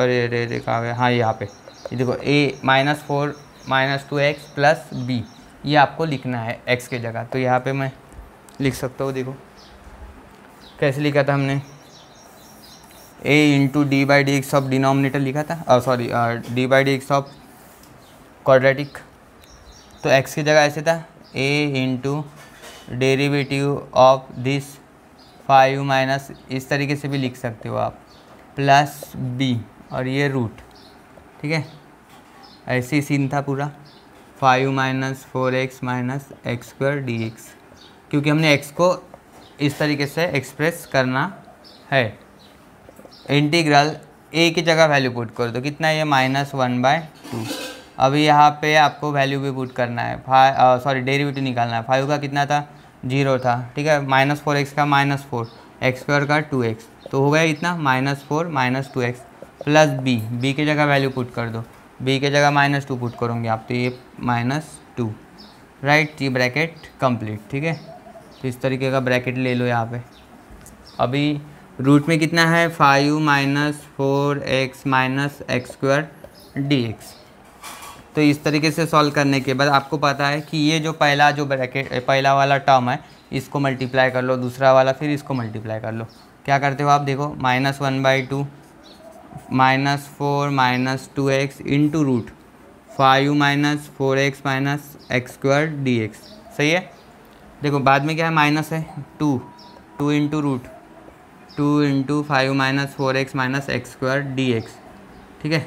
अरे अरे अरे कहाँ गया हाँ यहाँ पे ये देखो a minus four minus two x plus b ये आपको लिखना है एक्स की जगह तो यहाँ पे मैं लिख सकता हूँ देखो कैसे लिखा था हमने a into d by d x of denominator लिखा था sorry d by d x of quadratic तो एक्स की जगह ऐसे था a into derivative of this five minus इस तरीके से भी लिख सकते हो आप प्लस बी और ये रूट ठीक है ऐसे ही सीन था पूरा five minus four x minus x square d x क्योंकि हमने एक्स को इस तरीके से एक्सप्रेस करना है इंटीग्रल ए की जगह वैल्यू पुट कर दो तो कितना ये माइनस वन बाय टू अभी यहाँ पे आपको वैल्यू भी पुट करना है फाइव सॉरी डेरिवेटिव निकालना है फाइव का कितना था जीरो था ठीक है माइनस फोर एक्स का माइनस फोर एक्स स्क्वायर का टू एक्स तो हो गया इतना minus four minus two x plus b b के जगह वैल्यू पुट कर दो बी के जगह माइनस टू पुट करूँगी आप तो ये माइनस टू राइट ये ब्रैकेट कंप्लीट ठीक है तो इस तरीके का ब्रैकेट ले लो यहाँ पे अभी रूट में कितना है five minus four x minus x square d x तो इस तरीके से सॉल्व करने के बाद आपको पता है कि ये जो पहला जो ब्रैकेट पहला वाला टर्म है इसको मल्टीप्लाई कर लो दूसरा वाला फिर इसको मल्टीप्लाई कर लो क्या करते हो आप देखो minus one by two minus four minus two x into root five minus four x minus x square d x सही है देखो बाद में क्या है माइनस है two two into root two into five minus four x minus x square d x ठीक है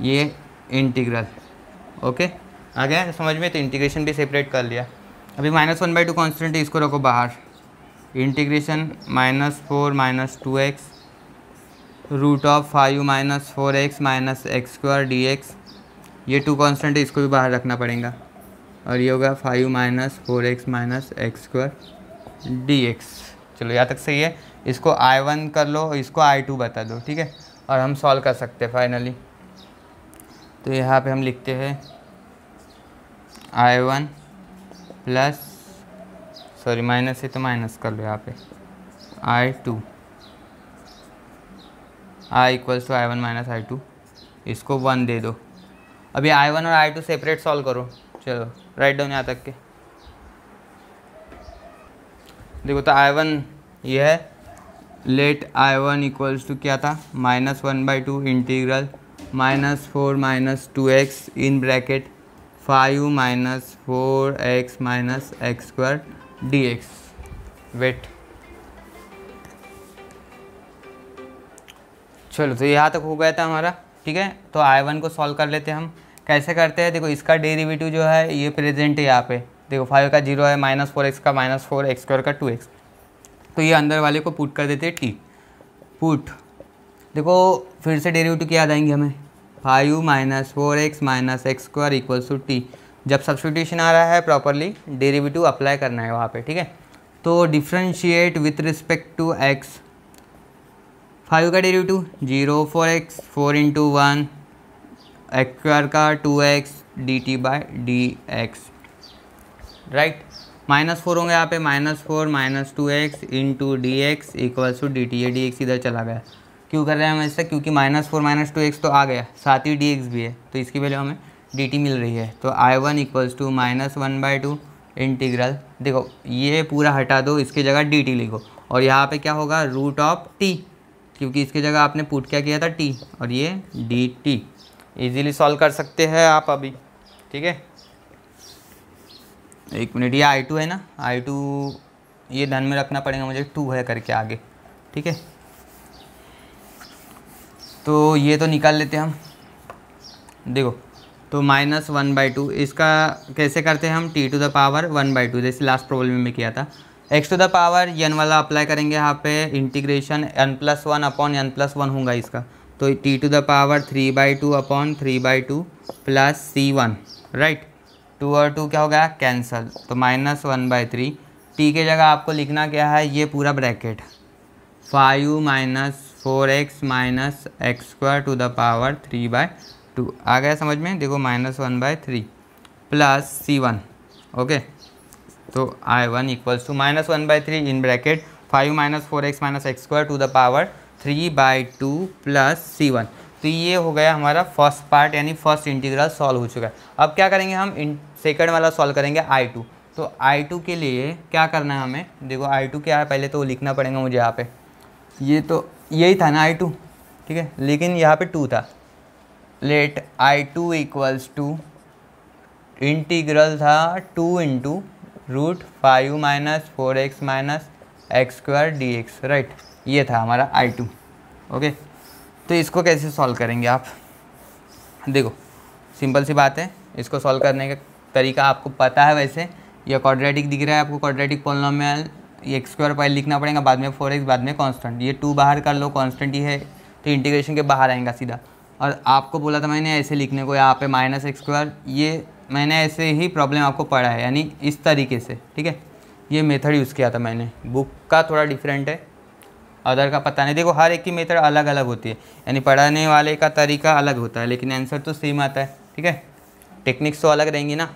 ये इंटीग्रल ओके आ गया समझ में तो इंटीग्रेशन भी सेपरेट कर लिया अभी minus one by two constant इसको रखो बाहर integration minus four minus two x root of five minus four x minus x square d x ये टू कॉन्स्टेंट इसको भी बाहर रखना पड़ेगा और ये होगा five minus four x minus x square d x चलो यहाँ तक सही है इसको आई वन कर लो इसको आई टू बता दो ठीक है और हम सॉल्व कर सकते हैं फाइनली तो यहाँ पे हम लिखते हैं I one plus sorry minus है तो माइनस कर लो यहाँ पे I two I equals to I one minus I two इसको वन दे दो अभी आई वन और आई टू सेपरेट सॉल्व करो चलो राइट डाउन यहाँ तक के देखो तो आई वन ये है let I one equals to क्या था minus one by two integral minus four minus two x in bracket five minus four x minus x square d x wait चलो तो यहाँ तक हो गया था हमारा ठीक है तो आई वन को सॉल्व कर लेते हैं हम कैसे करते हैं देखो इसका डेरिवेटिव जो है ये प्रेजेंट है यहाँ पे देखो फाइव का जीरो है माइनस फोर एक्स का माइनस फोर एक्स स्क्वायर का टू एक्स तो ये अंदर वाले को पुट कर देते हैं टी पुट देखो फिर से डेरिवेटिव क्या आ जाएंगे हमें five minus four x minus x square equals to t जब सब्सटीट्यूशन आ रहा है प्रॉपरली डेरिवेटिव अप्लाई करना है वहाँ पे ठीक है तो differentiate with respect to x five का derivative zero four x four into one x square का two x d t by d x right minus four होंगे यहाँ पे minus four minus two x into d x equals to d t ये डी एक्स इधर चला गया क्यों कर रहे हैं हम ऐसा क्योंकि minus four minus two x तो आ गया साथ ही डी एक्स भी है तो इसकी वैल्यू हमें डी टी मिल रही है तो I one equals to minus one by two integral देखो ये पूरा हटा दो इसकी जगह डी टी लिखो और यहाँ पे क्या होगा रूट ऑफ टी क्योंकि इसकी जगह आपने पुट क्या किया था टी और ये डी टी ईजिली सॉल्व कर सकते हैं आप अभी ठीक है एक मिनट ये आई टू है ना आई टू ये धन में रखना पड़ेगा मुझे टू है करके आगे ठीक है तो ये तो निकाल लेते हम देखो तो माइनस वन बाई टू इसका कैसे करते हैं हम t to the power one by two जैसे लास्ट प्रॉब्लम में किया था x to the power n वाला अप्लाई करेंगे यहाँ पे integration n plus one upon n plus one होगा इसका तो t to the power three by two upon three by two plus c one right two और टू क्या हो गया कैंसल तो minus one by three t के जगह आपको लिखना क्या है ये पूरा bracket five minus four x minus x square to the power three by two आ गया समझ में देखो minus one by three plus c one okay तो I one equals to minus one by three in bracket five minus four x minus x square to the power three by two plus c one तो ये हो गया हमारा फर्स्ट पार्ट यानी फर्स्ट इंटीग्रल सॉल्व हो चुका है अब क्या करेंगे हम सेकंड वाला सॉल्व करेंगे आई टू तो आई टू के लिए क्या करना है हमें देखो आई टू क्या है पहले तो लिखना पड़ेगा मुझे यहाँ पे ये तो यही था ना आई टू ठीक है लेकिन यहाँ पे टू था let I two equals to integral था two into root five minus four x minus x square d x right ये था हमारा आई टू ओके तो इसको कैसे सॉल्व करेंगे आप देखो सिंपल सी बात है इसको सॉल्व करने का तरीका आपको पता है वैसे यह क्वाड्रेटिक दिख रहा है आपको क्वाड्रेटिक पोलिनोमियल एक्स स्क्वायर पहले लिखना पड़ेगा बाद में फोर एक्स बाद में कांस्टेंट ये टू बाहर कर लो कांस्टेंट ही है तो इंटीग्रेशन के बाहर आएगा सीधा और आपको बोला था मैंने ऐसे लिखने को यहाँ पे माइनस एक्स स्क्वायर ये मैंने ऐसे ही प्रॉब्लम आपको पढ़ा है यानी इस तरीके से ठीक है ये मेथड यूज़ किया था मैंने बुक का थोड़ा डिफरेंट है अदर का पता नहीं देखो हर एक की मेथड अलग अलग होती है यानी पढ़ाने वाले का तरीका अलग होता है लेकिन आंसर तो सेम आता है ठीक है टेक्निक्स तो अलग रहेंगी ना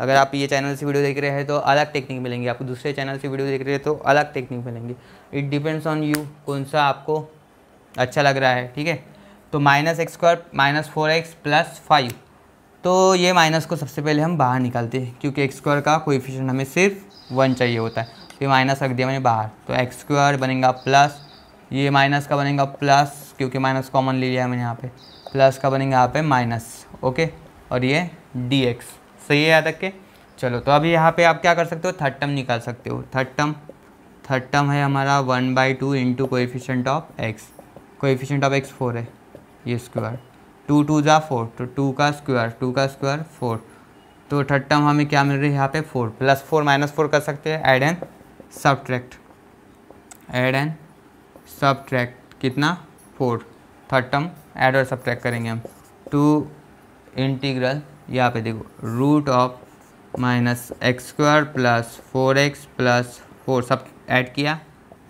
अगर आप ये चैनल से वीडियो देख रहे हैं तो अलग टेक्निक मिलेंगी आपको दूसरे चैनल से वीडियो देख रहे हैं तो अलग टेक्निक मिलेंगी इट डिपेंड्स ऑन यू कौन सा आपको अच्छा लग रहा है ठीक है तो minus x square minus four x plus five तो ये माइनस को सबसे पहले हम बाहर निकालते हैं क्योंकि एक्स स्क्वायर का कोएफिशिएंट हमें सिर्फ वन चाहिए होता है तो माइनस रख दिया मैंने बाहर तो एक्स स्क्वायर बनेगा प्लस ये माइनस का बनेगा प्लस क्योंकि माइनस कॉमन ले लिया मैंने यहाँ पे प्लस का बनेगा यहाँ पे माइनस ओके और ये डी एक्स सही है याद रखे चलो तो अभी यहाँ पे आप क्या कर सकते हो थर्ड टर्म निकाल सकते हो थर्ड टर्म थर्ड टर्म है हमारा one by two into coefficient of x coefficient of x four है ये स्क्वायर टू टू जा फोर तो टू का स्क्वायर टू का स्क्वायर फोर तो थर्ड टर्म हमें क्या मिल रही है यहाँ पे four plus four minus four कर सकते हैं add and subtract add and subtract कितना फोर थर्ड टर्म एड और सब्ट्रैक्ट करेंगे हम टू इंटीग्रल यहाँ पे देखो root of minus x square plus four x plus four सब ऐड किया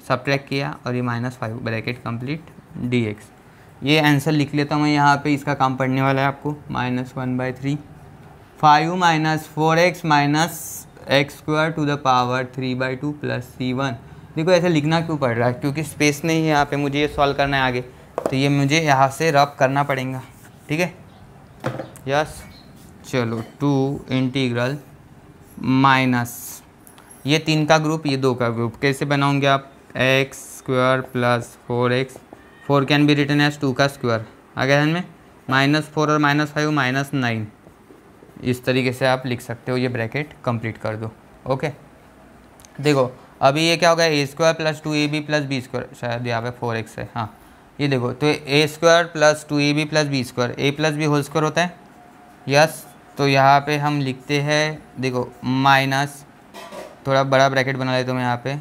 सब ट्रैक किया और ये minus five bracket complete d x ये आंसर लिख लेता हूँ मैं यहाँ पे इसका काम पड़ने वाला है आपको minus one by three five minus four x minus x square to the power three by two plus c one देखो ऐसे लिखना क्यों पड़ रहा है क्योंकि स्पेस नहीं है यहाँ पे मुझे ये सॉल्व करना है आगे तो ये मुझे यहाँ से रब करना पड़ेगा ठीक है यस चलो टू इंटीग्रल माइनस ये तीन का ग्रुप ये दो का ग्रुप कैसे बनाऊंगे आप x square plus four x four can be written as two का स्क्वायर आ गया में माइनस फोर और माइनस फाइव माइनस नाइन इस तरीके से आप लिख सकते हो ये ब्रैकेट कंप्लीट कर दो ओके देखो अभी ये क्या होगा a square plus two a b plus b square शायद यहाँ पे फोर एक्स है हाँ ये देखो तो a square plus two a b plus b square a plus b whole square होता है यस तो यहाँ पे हम लिखते हैं देखो माइनस थोड़ा बड़ा ब्रैकेट बना लेता हूँ यहाँ पे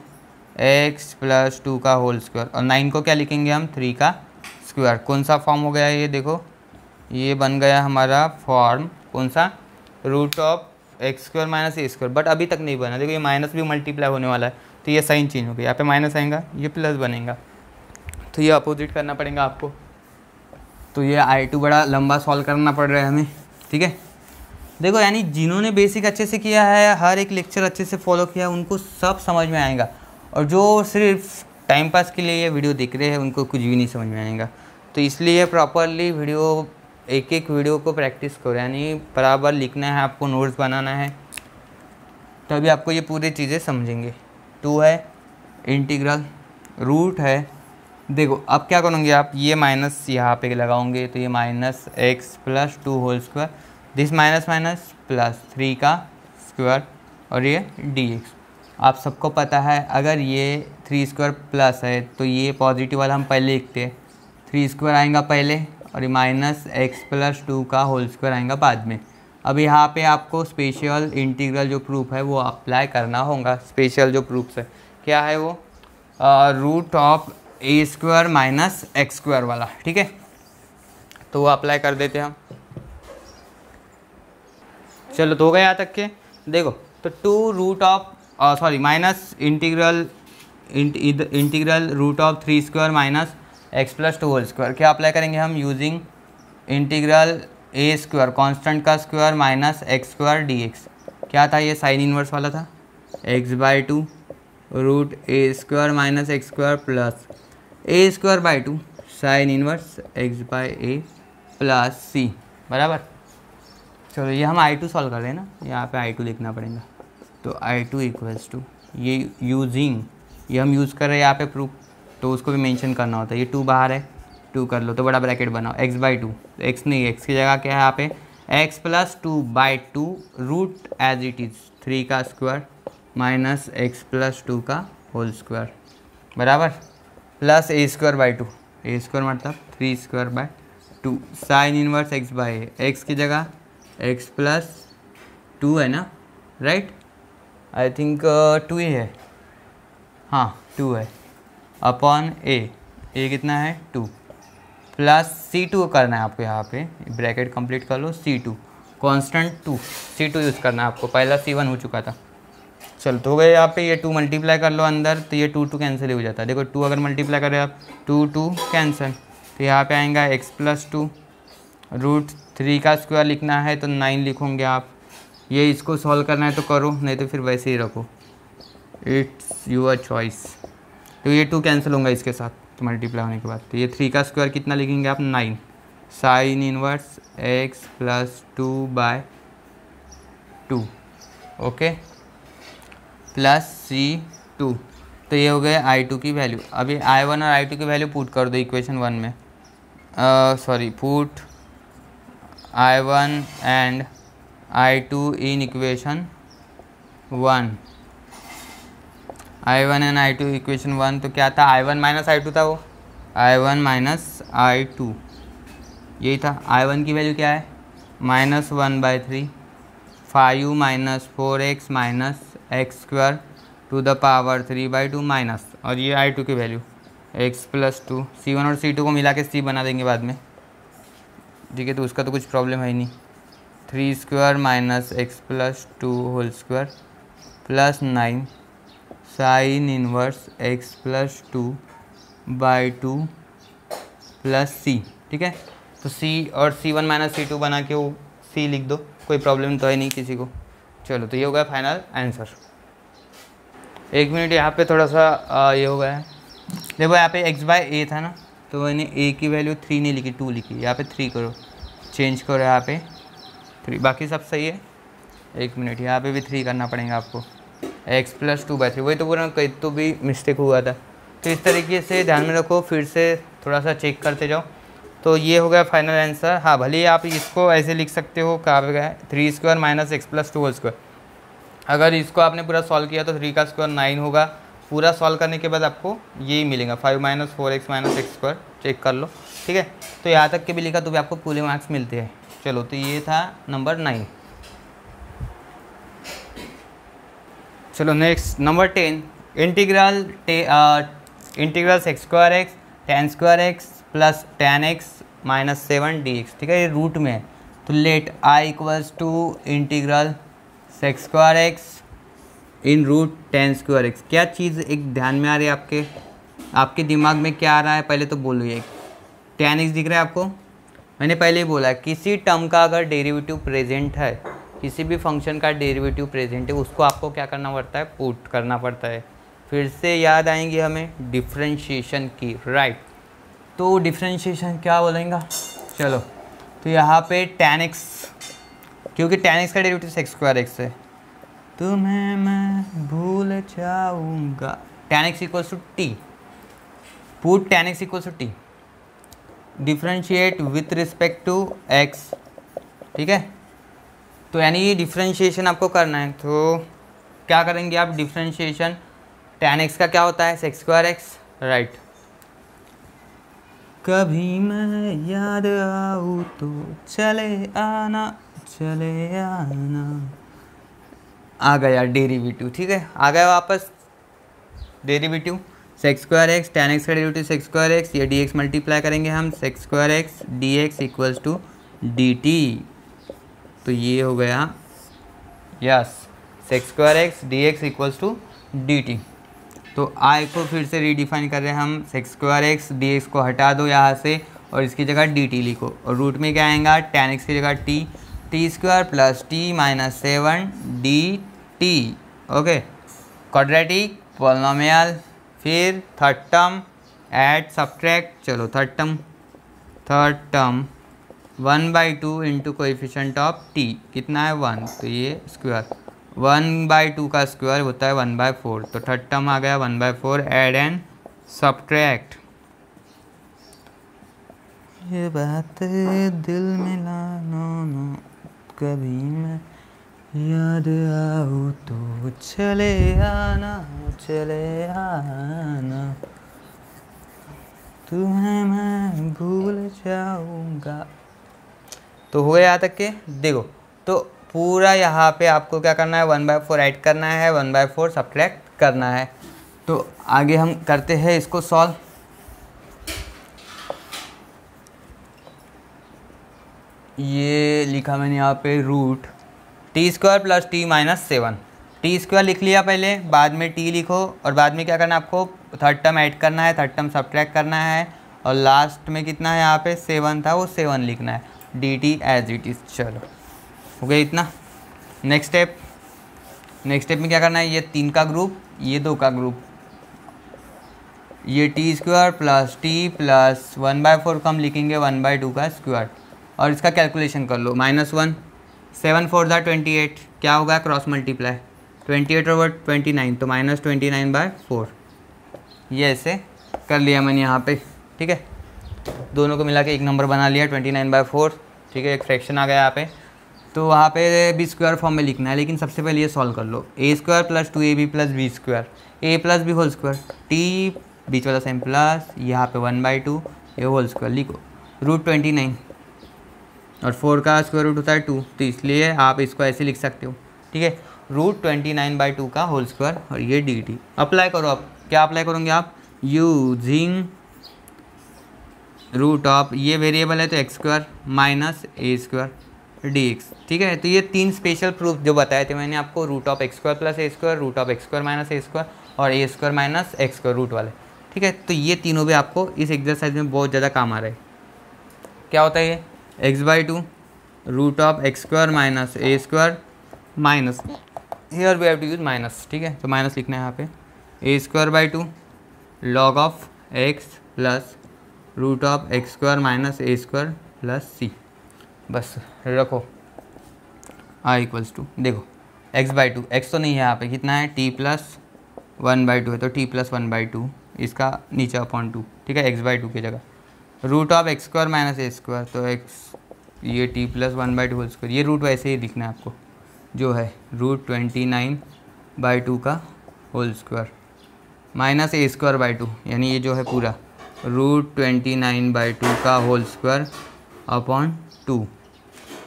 एक्स प्लस टू का होल स्क्वायर और नाइन को क्या लिखेंगे हम थ्री का स्क्वायर कौन सा फॉर्म हो गया ये देखो ये बन गया हमारा फॉर्म कौन सा root of x square minus a square but अभी तक नहीं बना देखो ये माइनस भी मल्टीप्लाई होने वाला है तो ये साइन चेंज हो गया यहाँ पे माइनस आएगा ये प्लस बनेगा तो ये अपोजिट करना पड़ेगा आपको तो ये आई टू बड़ा लंबा सॉल्व करना पड़ रहा है हमें ठीक है देखो यानी जिन्होंने बेसिक अच्छे से किया है हर एक लेक्चर अच्छे से फॉलो किया है उनको सब समझ में आएगा और जो सिर्फ टाइम पास के लिए ये वीडियो देख रहे हैं उनको कुछ भी नहीं समझ में आएगा तो इसलिए प्रॉपरली वीडियो एक एक वीडियो को प्रैक्टिस करो यानी बराबर लिखना है आपको नोट्स बनाना है तभी आपको ये पूरी चीज़ें समझेंगे टू है इंटीग्रल रूट है देखो अब क्या करोगे आप ये माइनस यहाँ पे लगाओगे तो ये minus x plus two whole square this minus minus plus three का स्क्वायर और ये डी एक्स आप सबको पता है अगर ये थ्री स्क्वायर प्लस है तो ये पॉजिटिव वाला हम पहले लिखते हैं थ्री स्क्वायर आएगा पहले और माइनस एक्स प्लस टू का होल स्क्वायर आएगा बाद में अब यहाँ पे आपको स्पेशल इंटीग्रल जो प्रूफ है वो अप्लाई करना होगा स्पेशल जो प्रूफ है क्या है वो root of a square minus x square वाला ठीक है तो वो अप्लाई कर देते हैं हम चलो दो गए यहाँ तक के देखो तो two root of sorry minus integral integral root of three square minus x plus two whole square क्या अप्लाई करेंगे हम using integral a square constant का square minus x square d x क्या था ये साइन इनवर्स वाला था x by two root a square minus x square plus a square by two sine inverse x by a plus c बराबर चलो ये हम आई टू सॉल्व कर रहे हैं ना यहाँ पे आई टू लिखना पड़ेगा तो आई टू इक्वल्स टू ये यूजिंग ये हम यूज़ कर रहे हैं यहाँ पे प्रूफ तो उसको भी मेंशन करना होता है ये टू बाहर है टू कर लो तो बड़ा ब्रैकेट बनाओ एक्स बाई टू एक्स नहीं एक्स की जगह क्या है यहाँ पे x plus two by two root as it is three का square minus x plus two का होल स्क्वायर बराबर plus a square by two a square मतलब three square by two sine inverse x by x की जगह एक्स प्लस टू है ना राइट आई थिंक टू ही है हाँ टू है अपॉन ए ए कितना है टू प्लस सी टू करना है आपको यहाँ पे ब्रैकेट कंप्लीट कर लो c two constant two c two use करना है आपको पहला सी वन हो चुका था चल तो हो गए यहाँ पे ये टू मल्टीप्लाई कर लो अंदर तो ये टू टू कैंसिल हो जाता है देखो टू अगर मल्टीप्लाई करें आप टू टू कैंसिल तो यहाँ पे आएगा x plus two root three का स्क्वायर लिखना है तो नाइन लिखोगे आप ये इसको सॉल्व करना है तो करो नहीं तो फिर वैसे ही रखो इट्स यूर चॉइस तो ये टू कैंसिल होगा इसके साथ तो मल्टीप्लाई होने के बाद तो ये थ्री का स्क्वायर कितना लिखेंगे आप nine sine inverse x plus two by two okay plus c two तो ये हो गए आई टू की वैल्यू अभी आई वन और आई टू की वैल्यू पुट कर दो इक्वेशन वन में sorry uh, put I one and I two in equation one I one and I two equation one तो क्या था I one minus I two था वो I one minus I two यही था आई वन की वैल्यू क्या है minus one by three five minus four x minus x square to the power three by two minus और ये आई टू की value x plus two c one और सी टू को मिला के सी बना देंगे बाद में ठीक है तो उसका तो कुछ प्रॉब्लम है ही नहीं three square minus x plus two whole square plus nine sine inverse x plus two by two plus c ठीक है तो सी और c one minus c two बना के वो सी लिख दो कोई प्रॉब्लम तो है नहीं किसी को चलो तो ये हो गया फाइनल आंसर एक मिनट यहाँ पे थोड़ा सा आ, ये हो गया है देखो यहाँ पे एक्स बाय ए था ना तो मैंने ए की वैल्यू थ्री नहीं लिखी टू लिखी यहाँ पे थ्री करो चेंज करो यहाँ पे थ्री बाकी सब सही है एक मिनट यहाँ पे भी थ्री करना पड़ेगा आपको x plus two by three वही तो बोल रहा हूँ कहीं तो भी मिस्टेक हुआ था तो इस तरीके से ध्यान में रखो फिर से थोड़ा सा चेक करते जाओ तो ये हो गया फाइनल आंसर हाँ भले ही आप इसको ऐसे लिख सकते हो कहाँ पे गए three square minus x plus two whole square अगर इसको आपने पूरा सॉल्व किया तो थ्री का स्क्वायर नाइन होगा पूरा सॉल्व करने के बाद आपको यही मिलेगा five minus four x minus x square check कर लो ठीक है तो यहाँ तक के भी लिखा तो भी आपको पूरे मार्क्स मिलते हैं चलो तो ये था नंबर नाइन चलो next number ten integral integral x square x tan square x plus ten x minus seven d x ठीक है ये रूट में है तो let I equals to integral sec square x in root tan square x क्या चीज़ एक ध्यान में आ रही है आपके आपके दिमाग में क्या आ रहा है पहले तो ये टेन एक्स दिख रहा है आपको मैंने पहले ही बोला किसी टर्म का अगर डेरिवेटिव प्रेजेंट है किसी भी फंक्शन का डेरिवेटिव प्रेजेंट है उसको आपको क्या करना पड़ता है पुट करना पड़ता है फिर से याद आएंगी हमें डिफ्रेंशिएशन की राइट तो डिफ्रेंशिएशन क्या बोलेंगे चलो तो यहाँ पे टेन एक्स क्योंकि टेन एक्स का डेरिवेटिव एक्स स्क्वायर एक्स है तुम्हें मैं भूल जाऊंगा tan x equal to t put tan x equal to t differentiate with respect to x ठीक है तो यानी ये डिफ्रेंशिएशन आपको करना है तो क्या करेंगे आप डिफ्रेंशिएशन टेन एक्स का क्या होता है सेक्स स्क्वायर एक्स राइट कभी मैं याद आऊँ तो चले आना चले आना आ गया डेरिवेटिव ठीक है आ गया वापस derivative sec square x ten x का डेरिवेटिव सेक्स स्क्वायर एक्स ये डी एक्स मल्टीप्लाई करेंगे हम sec square x d x equals to d t तो ये हो गया yes sec square x d x equals to d t तो आई को फिर से रीडिफाइन कर रहे हैं हम sec square x d x को हटा दो यहाँ से और इसकी जगह डी टी लिखो और रूट में क्या आएगा टेन एक्स की जगह t t square plus t minus seven d t okay quadratic polynomial फिर थर्ड टर्म एड सब्ट्रैक्ट चलो third term third term one by two into coefficient of t कितना है वन तो ये स्क्वायर वन बाई टू का स्क्वायर होता है वन बाई फोर तो थर्ड टर्म आ गया one by four add and subtract ये बात दिल मिला नो नो कभी मैं याद आओ तो चले आना चले आना तुम्हें मैं भूल जाऊंगा तो हो गया यहाँ तक के देखो तो पूरा यहाँ पे आपको क्या करना है वन बाय फोर ऐड करना है वन बाय फोर सब्ट्रैक्ट करना है तो आगे हम करते हैं इसको सॉल्व ये लिखा मैंने यहाँ पे root t square plus t minus seven t square लिख लिया पहले बाद में टी लिखो और बाद में क्या करना है आपको थर्ड टर्म ऐड करना है थर्ड टर्म सब्ट्रैक्ट करना है और लास्ट में कितना है यहाँ पे सेवन था वो सेवन लिखना है d t as it is चलो हो गया इतना नेक्स्ट स्टेप नेक्स्ट स्टेप में क्या करना है ये तीन का ग्रुप ये दो का ग्रुप ये t square plus t plus one by four को हम लिखेंगे वन बाय टू का स्क्वायर और इसका कैलकुलेशन कर लो माइनस वन सेवन फोर ज़ा ट्वेंटी एट क्या होगा cross multiply twenty eight over twenty nine तो minus twenty nine by four ये ऐसे कर लिया मैंने यहाँ पे ठीक है दोनों को मिला के एक नंबर बना लिया ट्वेंटी नाइन बाय फोर ठीक है एक फ्रैक्शन आ गया यहाँ पे तो वहाँ पे बी स्क्वायर फॉर्म में लिखना है लेकिन सबसे पहले ये सॉल्व कर लो a square plus two a b plus b square a plus b whole square t बीच वाला सेम प्लस यहाँ पे one by two a whole square लिखो रूट ट्वेंटी नाइन और फोर का स्क्वायर रूट होता है टू तो इसलिए आप इसको ऐसे लिख सकते हो ठीक है root twenty nine by two का होल स्क्वायर और ये डी टी अप्लाई करो आप क्या अप्लाई करोगे आप यूजिंग रूट ऑफ ये वेरिएबल है तो x square minus a square d x ठीक है तो ये तीन स्पेशल प्रूफ जो बताए थे मैंने आपको root of x square plus a square root of x square minus a square और a square minus x square root वाले ठीक है तो ये तीनों भी आपको इस एक्सरसाइज में बहुत ज़्यादा काम आ रहा है क्या होता है ये x by two root of x square minus a square minus here we have to use minus ठीक है तो माइनस लिखना है यहाँ पे a square by two log of x plus root of x square minus a square plus c बस रखो आई इक्वल्स टू देखो एक्स बाई टू एक्स तो नहीं है यहाँ पे कितना है t plus one by two है तो T plus one by two इसका नीचे अपॉन टू ठीक है एक्स बाई टू की जगह root of x square minus a square तो एक्स ये t plus one by two whole square ये रूट वैसे ही दिखना है आपको जो है root twenty nine by two का whole square minus a square by two यानी ये जो है पूरा root twenty nine by two का whole square upon two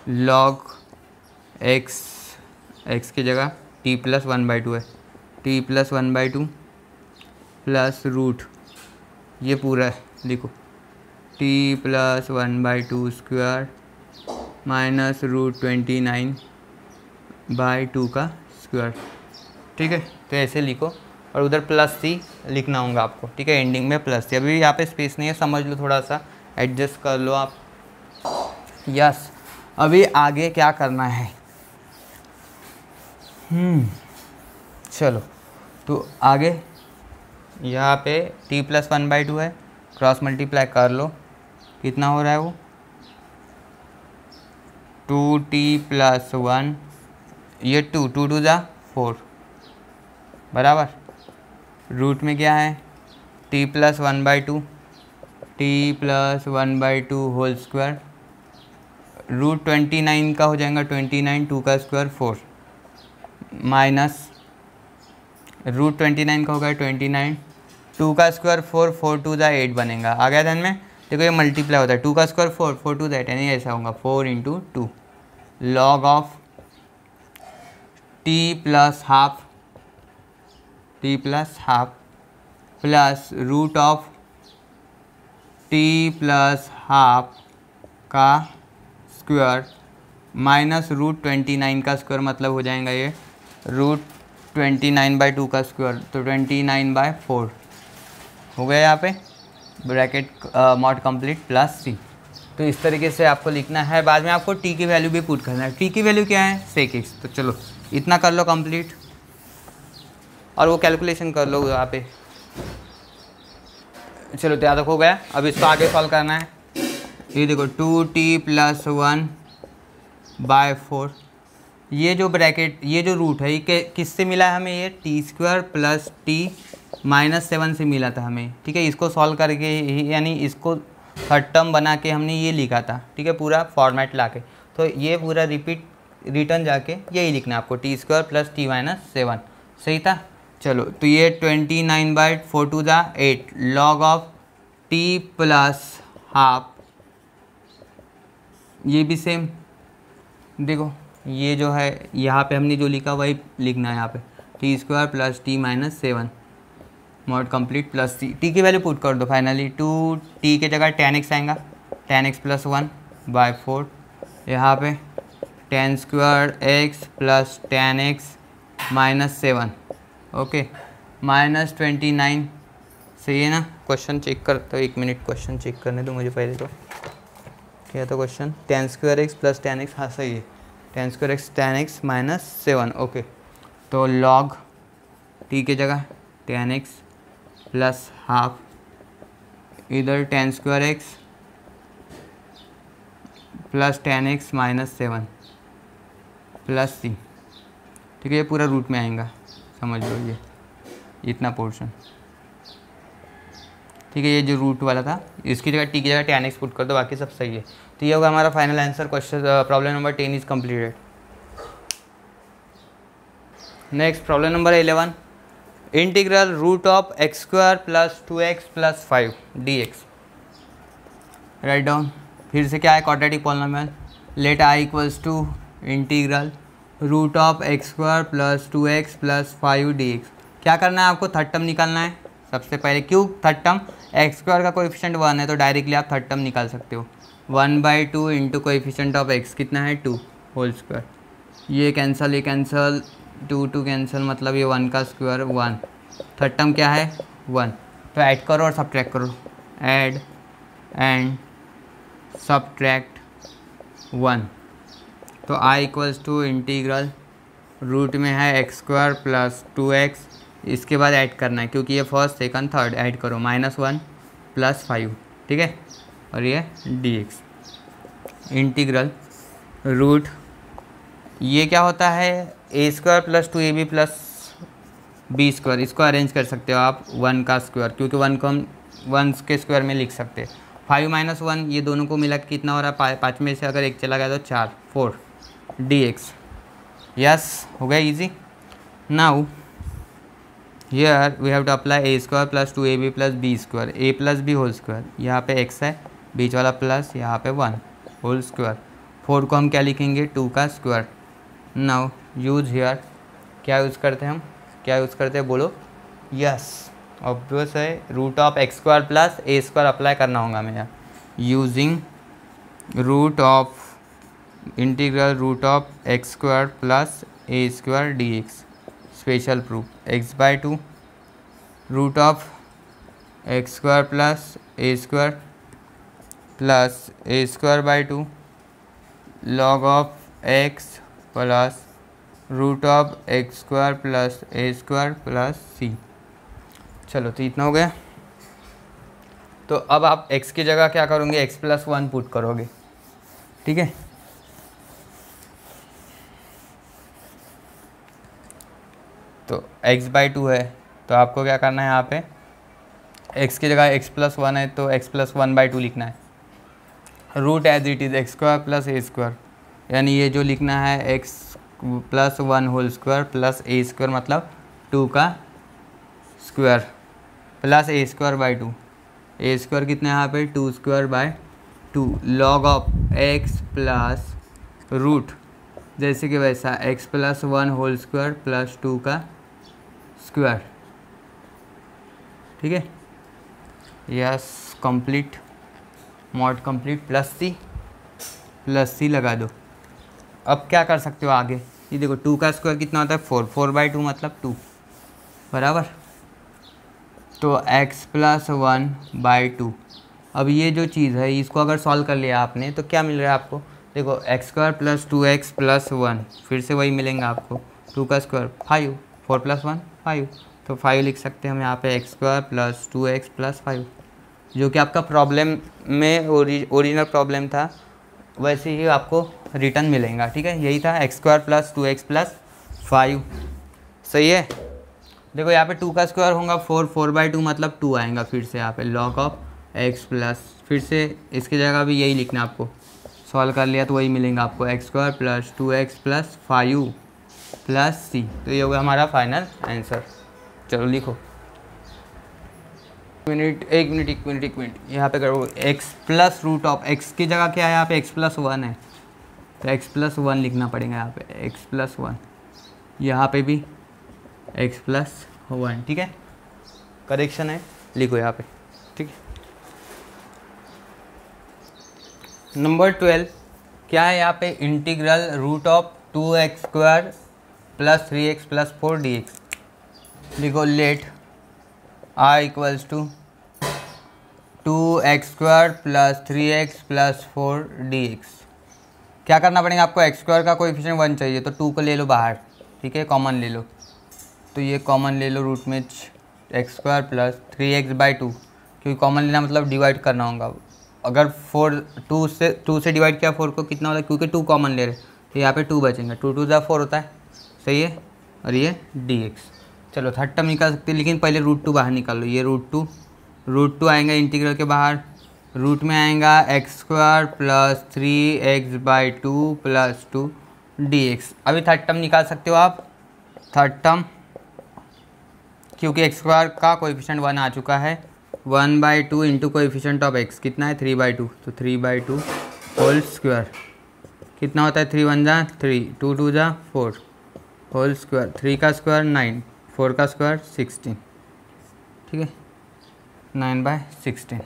log x x की जगह t plus one by two है t plus one by two plus root ये पूरा है लिखो t plus one by two square minus root twenty nine by two का स्क्वायर ठीक है तो ऐसे लिखो और उधर प्लस सी लिखना होगा आपको ठीक है एंडिंग में प्लस सी अभी यहाँ पे स्पेस नहीं है समझ लो थोड़ा सा एडजस्ट कर लो आप यस अभी आगे क्या करना है hmm. चलो तो आगे यहाँ पे t plus one by two है क्रॉस मल्टीप्लाई कर लो कितना हो रहा है वो टू टी प्लस वन ये टू टू टू ज़ा फोर बराबर रूट में क्या है t plus one by two t plus one by two whole square root twenty nine का हो जाएगा ट्वेंटी नाइन टू का square four minus root twenty nine का होगा ट्वेंटी नाइन टू का स्क्वायर फोर फोर टू ज़ा एट बनेगा आ गया धन में देखो ये मल्टीप्लाई होता है टू का square four four two that यानी ऐसा होगा four into two log of t plus half t plus half plus root of t plus half का square minus root twenty nine का स्क्वायर मतलब हो जाएगा ये root twenty nine by two का स्क्वायर तो ट्वेंटी नाइन बाई फोर हो गया यहाँ पे bracket mod complete plus c तो इस तरीके से आपको लिखना है बाद में आपको टी की वैल्यू भी पुट करना है टी की वैल्यू क्या है सेक एक्स तो चलो इतना कर लो कंप्लीट और वो कैलकुलेशन कर लो यहाँ पे चलो तैयार हो गया अब इसको आगे सॉल्व करना है ये देखो two t plus one by four ये जो ब्रैकेट ये जो रूट है ये किससे मिला है हमें ये t square plus t minus seven से मिला था हमें ठीक है इसको सॉल्व करके यानी इसको थर्ड टर्म बना के हमने ये लिखा था ठीक है पूरा फॉर्मेट ला के तो ये पूरा रिपीट रिटर्न जाके यही लिखना है आपको t square plus t minus seven सही था चलो तो ये twenty nine by four two ज़ा eight log of t plus half ये भी सेम देखो ये जो है यहाँ पे हमने जो लिखा वही लिखना है यहाँ पे t square plus t minus seven mod complete plus c t की वैल्यू पुट कर दो फाइनली टू टी के जगह टेन एक्स आएगा ten x plus one by four यहाँ पे ten square x plus ten x minus seven okay minus twenty nine सही है ना क्वेश्चन चेक कर तो एक मिनट क्वेश्चन चेक करने दो मुझे पहले तो क्या था तो question ten square x plus ten x हाँ सही है ten square x ten x minus seven okay तो लॉग टी के जगह टेन एक्स प्लस हाफ इधर ten square x plus ten x minus seven plus c ठीक है ये पूरा रूट में आएगा समझ लो ये इतना पोर्शन ठीक है ये जो रूट वाला था इसकी जगह टी की जगह टेन एक्स पुट कर दो बाकी सब सही है तो ये होगा हमारा final answer question problem number ten is completed next problem number eleven integral root of x square plus two x plus five d x write down फिर से क्या है quadratic polynomial let I equals to integral root of x square plus two x plus five d x क्या करना है आपको थर्ड टर्म निकालना है सबसे पहले क्यों थर्ड टर्म एक्स स्क्वायर का कोएफिशिएंट वन है तो डायरेक्टली आप थर्ड टर्म निकाल सकते हो one by two into coefficient of x कितना है टू होल स्क्वायर ये कैंसल ये कैंसल टू टू कैंसिल मतलब ये वन का स्क्वायर वन थर्ड टर्म क्या है वन तो ऐड करो और सब करो ऐड एंड सब वन तो I equals to integral root में है x square plus two x इसके बाद ऐड करना है क्योंकि ये फर्स्ट सेकंड थर्ड ऐड करो माइनस वन प्लस फाइव ठीक है और ये डी एक्स इंटीग्रल रूट ये क्या होता है a square plus two a b plus b square इसको अरेंज कर सकते हो आप वन का स्क्वायर क्योंकि वन को हम वन के स्क्वायर में लिख सकते हैं फाइव माइनस वन ये दोनों को मिला कितना हो रहा है पाँच में से अगर एक चला गया तो चार फोर डी एक्स यस हो गया easy now here we have to apply a square plus two a b plus b square a plus b whole square यहाँ पे एक्स है बीच वाला प्लस यहाँ पे वन होल स्क्वायर फोर को हम क्या लिखेंगे टू का स्क्वायर नाउ यूज हेयर क्या यूज़ करते हैं हम क्या यूज़ करते हैं बोलो यस ऑब्वियस है root of x square plus a square apply करना होगा यार using root of integral root of x square plus a square d x special proof x by two root of x square plus a square plus a square by two log of x plus root of x square plus a square plus c चलो तो इतना हो गया तो अब आप x की जगह क्या करोगे x प्लस वन पुट करोगे ठीक है तो x बाई टू है तो आपको क्या करना है यहाँ पे x की जगह x प्लस वन है तो x plus one by two लिखना है root as it is x square plus a square यानी ये जो लिखना है x plus one whole square plus a square मतलब टू का square plus a square by two a square कितना यहाँ पे two square by two log of x plus root जैसे कि वैसा x plus one whole square plus two का स्क्वायर ठीक है yes complete mod complete plus c plus c लगा दो अब क्या कर सकते हो आगे ये देखो टू का स्क्वायर कितना होता है फोर फोर बाई टू मतलब टू बराबर तो x plus one by two अब ये जो चीज़ है इसको अगर सॉल्व कर लिया आपने तो क्या मिल रहा है आपको देखो x square plus two x plus one फिर से वही मिलेंगे आपको टू का square five four plus one five तो फाइव लिख सकते हैं हम यहाँ पे x square plus two x plus five जो कि आपका प्रॉब्लम में ओरिजिनल प्रॉब्लम था वैसे ही आपको रिटर्न मिलेगा ठीक है यही था x square plus two x plus five सही है देखो यहाँ पे टू का स्क्वायर होगा फोर फोर बाई टू मतलब टू आएगा फिर से यहाँ पे लॉक ऑफ एक्स प्लस फिर से इसकी जगह भी यही लिखना आपको सॉल्व कर लिया तो वही मिलेगा आपको x square plus two x plus five plus c तो ये होगा हमारा फाइनल आंसर चलो लिखो मिनट एक मिनट एक मिनट एक मिनट यहाँ पे करो x plus root of x की जगह क्या है यहाँ पे एक्स प्लस वन है तो एक्स प्लस वन लिखना पड़ेगा यहाँ पे एक्स प्लस वन यहाँ पे भी एक्स प्लस वन ठीक है करेक्शन है लिखो यहाँ पे ठीक है नंबर ट्वेल्व क्या है यहाँ पे integral root of two x square plus three x plus four d x लिखो let r equals to two x square plus three x plus four d x क्या करना पड़ेगा आपको एक्स स्क्वायर का कोएफिशिएंट वन चाहिए तो टू को ले लो बाहर ठीक है कॉमन ले लो तो ये कॉमन ले लो रूट में x square plus three x by two क्योंकि कॉमन लेना मतलब डिवाइड करना होगा अगर फोर टू से टू से डिवाइड किया फोर को कितना होता है क्योंकि टू कॉमन ले रहे तो यहाँ पे टू बचेंगे टू टू ज़्यादा फोर होता है सही है और ये डी एक्स चलो थर्ड टर्म निकाल सकते हैं लेकिन पहले रूट टू बाहर निकाल लो ये रूट टू रूट टू आएंगे इंटीग्रल के बाहर रूट में आएगा x square plus three x by two plus two d x अभी थर्ड टर्म निकाल सकते हो आप थर्ड टर्म क्योंकि एक्स स्क्वायर का कोएफिशिएंट वन आ चुका है one by two into coefficient of x कितना है थ्री बाई टू तो three by two whole square कितना होता है थ्री वन जा थ्री टू टू जा फोर होल स्क्वायर थ्री का स्क्वायर नाइन फोर का स्क्वायर सिक्सटीन ठीक है नाइन बाय सिक्सटीन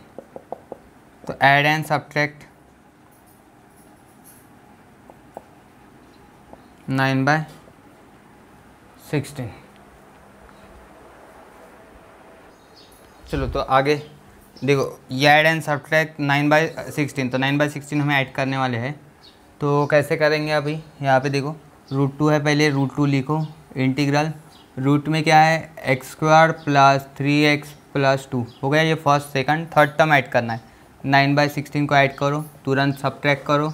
तो add and subtract nine by sixteen चलो तो आगे देखो ये add and subtract nine by sixteen तो नाइन बाय सिक्सटीन हमें ऐड करने वाले हैं तो कैसे करेंगे अभी यहाँ पे देखो रूट टू है पहले रूट टू लिखो इंटीग्रल रूट में क्या है x square plus three x plus two हो गया ये first second third term add करना है नाइन बाई सिक्सटीन को ऐड करो तुरंत सब ट्रैक करो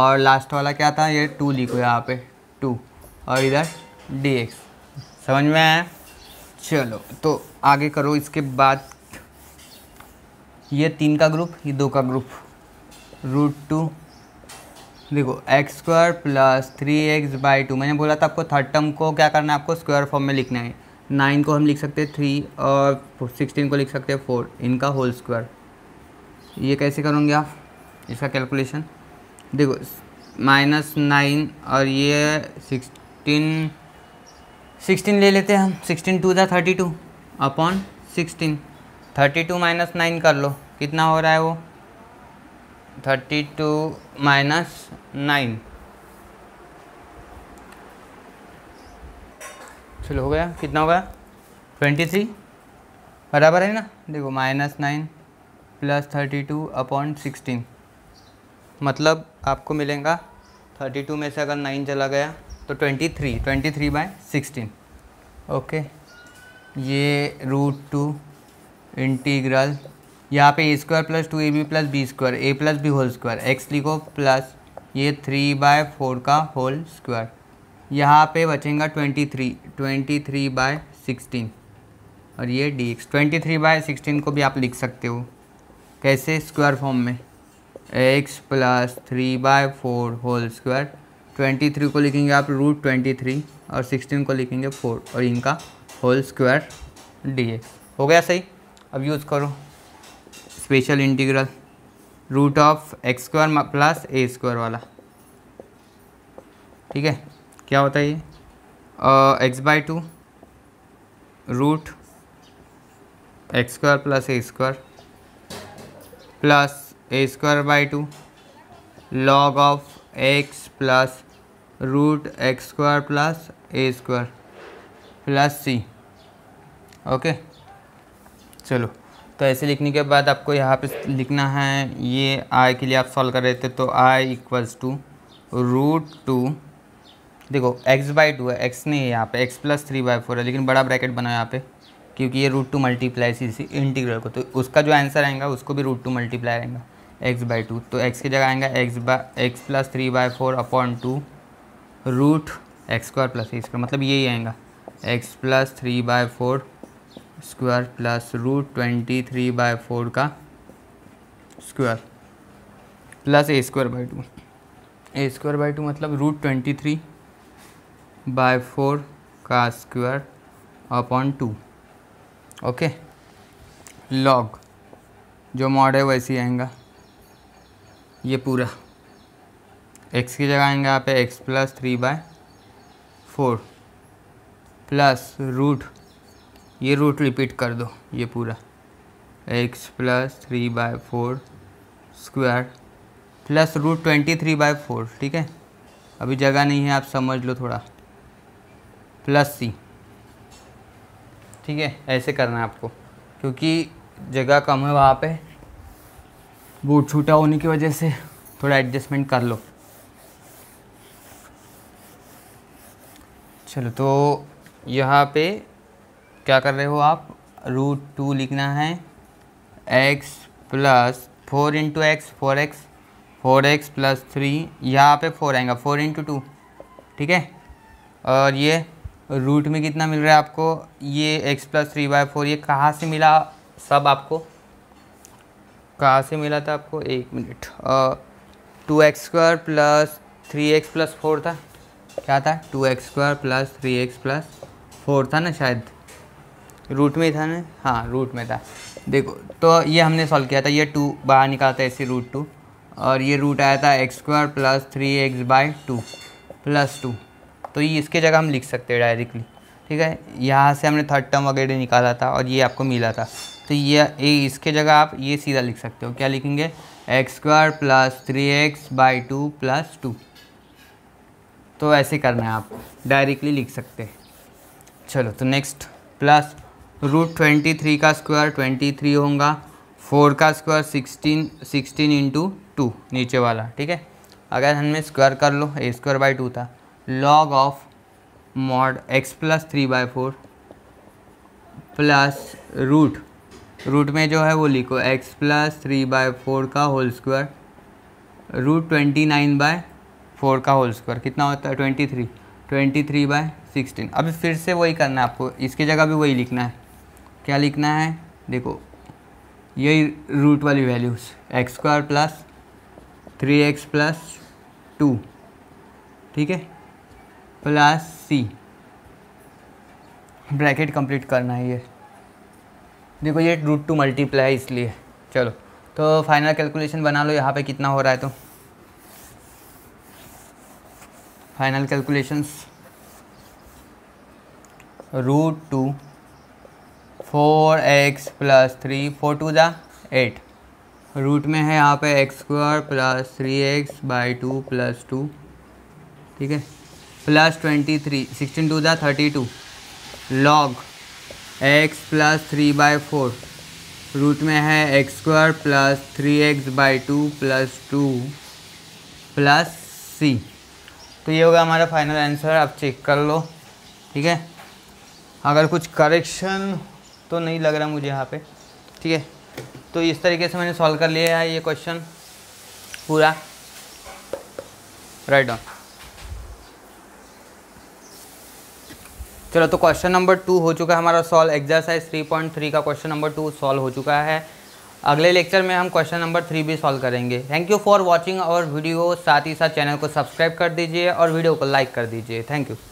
और लास्ट वाला क्या था ये टू लिखो यहाँ पे टू और इधर डी एक्स समझ में आया चलो तो आगे करो इसके बाद ये तीन का ग्रुप ये दो का ग्रुप रूट टू देखो x square plus three x by two मैंने बोला था आपको थर्ड टर्म को क्या करना है आपको स्क्वायर फॉर्म में लिखना है नाइन को हम लिख सकते हैं थ्री और सिक्सटीन को लिख सकते हैं फोर इनका होल स्क्वायर ये कैसे करोगे आप इसका कैलकुलेशन देखो माइनस नाइन और ये सिक्सटीन सिक्सटीन ले लेते हैं हम सिक्सटीन टू था thirty two upon sixteen thirty two minus nine कर लो कितना हो रहा है वो थर्टी टू माइनस नाइन चलो हो गया कितना हो गया ट्वेंटी थ्री बराबर है ना देखो minus nine plus thirty two upon sixteen मतलब आपको मिलेगा थर्टी टू में से अगर नाइन चला गया तो twenty three twenty three by sixteen okay ये रूट टू इंटीग्रल यहाँ पे a square plus two a b plus b square a plus b whole square x लिखो प्लस ये थ्री बाय फोर का होल स्क्वायर यहाँ पे बचेगा twenty three twenty three by sixteen और ये d x twenty three by sixteen को भी आप लिख सकते हो कैसे स्क्वायर फॉर्म में x plus three by four whole square twenty three को लिखेंगे आप रूट ट्वेंटी थ्री और सिक्सटीन को लिखेंगे फोर और इनका होल स्क्वायर डी हो गया सही अब यूज़ करो special integral root of x square plus a square वाला ठीक है क्या होता है ये x by two root x square plus a square plus a square by two log of x plus root x square plus a square plus c okay चलो तो ऐसे लिखने के बाद आपको यहाँ पे लिखना है ये आई के लिए आप सॉल्व कर रहे थे तो I equals to root two देखो एक्स बाई टू है एक्स नहीं है यहाँ पे x plus three by four है लेकिन बड़ा ब्रैकेट बना है यहाँ पे क्योंकि ये रूट टू मल्टीप्लाई सी इसी इंटीग्रल को तो उसका जो आंसर आएगा उसको भी रूट टू मल्टीप्लाई आएगा एक्स बाई टू तो एक्स की जगह आएगा x by x plus three by four upon two root x square plus a square मतलब यही आएगा x plus three by four square plus root twenty three by four का square plus a square by two a square by two मतलब root twenty three by four का square upon two okay log जो मॉड है वैसे ही आएगा ये पूरा एक्स की जगह आएंगे यहाँ पे x plus three by four plus root ये रूट रिपीट कर दो ये पूरा x plus three by four square plus root twenty three by four ठीक है अभी जगह नहीं है आप समझ लो थोड़ा प्लस सी ठीक है ऐसे करना है आपको क्योंकि जगह कम है वहाँ पे बूट छूटा होने की वजह से थोड़ा एडजस्टमेंट कर लो चलो तो यहाँ पे क्या कर रहे हो आप रूट टू लिखना है x plus four into x four x four x plus three यहाँ पे फोर आएगा फोर इंटू टू ठीक है और ये रूट में कितना मिल रहा है आपको ये x plus three by four ये कहाँ से मिला सब आपको कहाँ से मिला था आपको एक minute two x square plus three x plus four था क्या था two x square plus three x plus four था ना शायद रूट में था ना हाँ रूट में था देखो तो ये हमने सॉल्व किया था ये टू बाहर निकाला था ऐसे रूट टू और ये रूट आया था x square plus three x by two plus two तो ये इसके जगह हम लिख सकते हैं डायरेक्टली ठीक है यहाँ से हमने थर्ड टर्म वगैरह निकाला था और ये आपको मिला था तो ये, इसके जगह आप ये सीधा लिख सकते हो क्या लिखेंगे x square plus three x by two plus two तो ऐसे करना है आप डायरेक्टली लिख सकते हैं चलो तो next plus root twenty three का स्क्वायर ट्वेंटी थ्री होगा फोर का square sixteen sixteen into two नीचे वाला ठीक है अगर हमने स्क्वायर कर लो ए स्क्वायर बाई टू था log of mod x plus three by four plus root root में जो है वो लिखो x plus three by four का whole square root twenty nine by four का होल स्क्वायर कितना होता है twenty three twenty three by sixteen अब फिर से वही करना है आपको इसकी जगह भी वही लिखना है क्या लिखना है देखो यही रूट वाली values x square plus three x plus two ठीक है प्लस सी ब्रैकेट कंप्लीट करना है ये देखो ये रूट टू मल्टीप्लाई इसलिए चलो तो फाइनल कैलकुलेशन बना लो यहाँ पे कितना हो रहा है तो final calculations root two four x plus three four two ज़ा एट रूट में है यहाँ पे x square plus three x by two plus two ठीक है plus twenty three sixteen two ज़ा thirty two log x plus three by four root में है x square plus three x by two plus two plus c तो ये होगा हमारा फाइनल आंसर आप चेक कर लो ठीक है अगर कुछ करेक्शन तो नहीं लग रहा मुझे यहाँ पे ठीक है तो इस तरीके से मैंने सॉल्व कर लिया है ये क्वेश्चन पूरा राइट ऑन चलो तो क्वेश्चन नंबर टू हो चुका है हमारा solve exercise three point three का क्वेश्चन नंबर टू सॉल्व हो चुका है अगले लेक्चर में हम क्वेश्चन नंबर थ्री भी सॉल्व करेंगे थैंक यू फॉर वॉचिंग और वीडियो साथ ही साथ चैनल को सब्सक्राइब कर दीजिए और वीडियो को लाइक कर दीजिए थैंक यू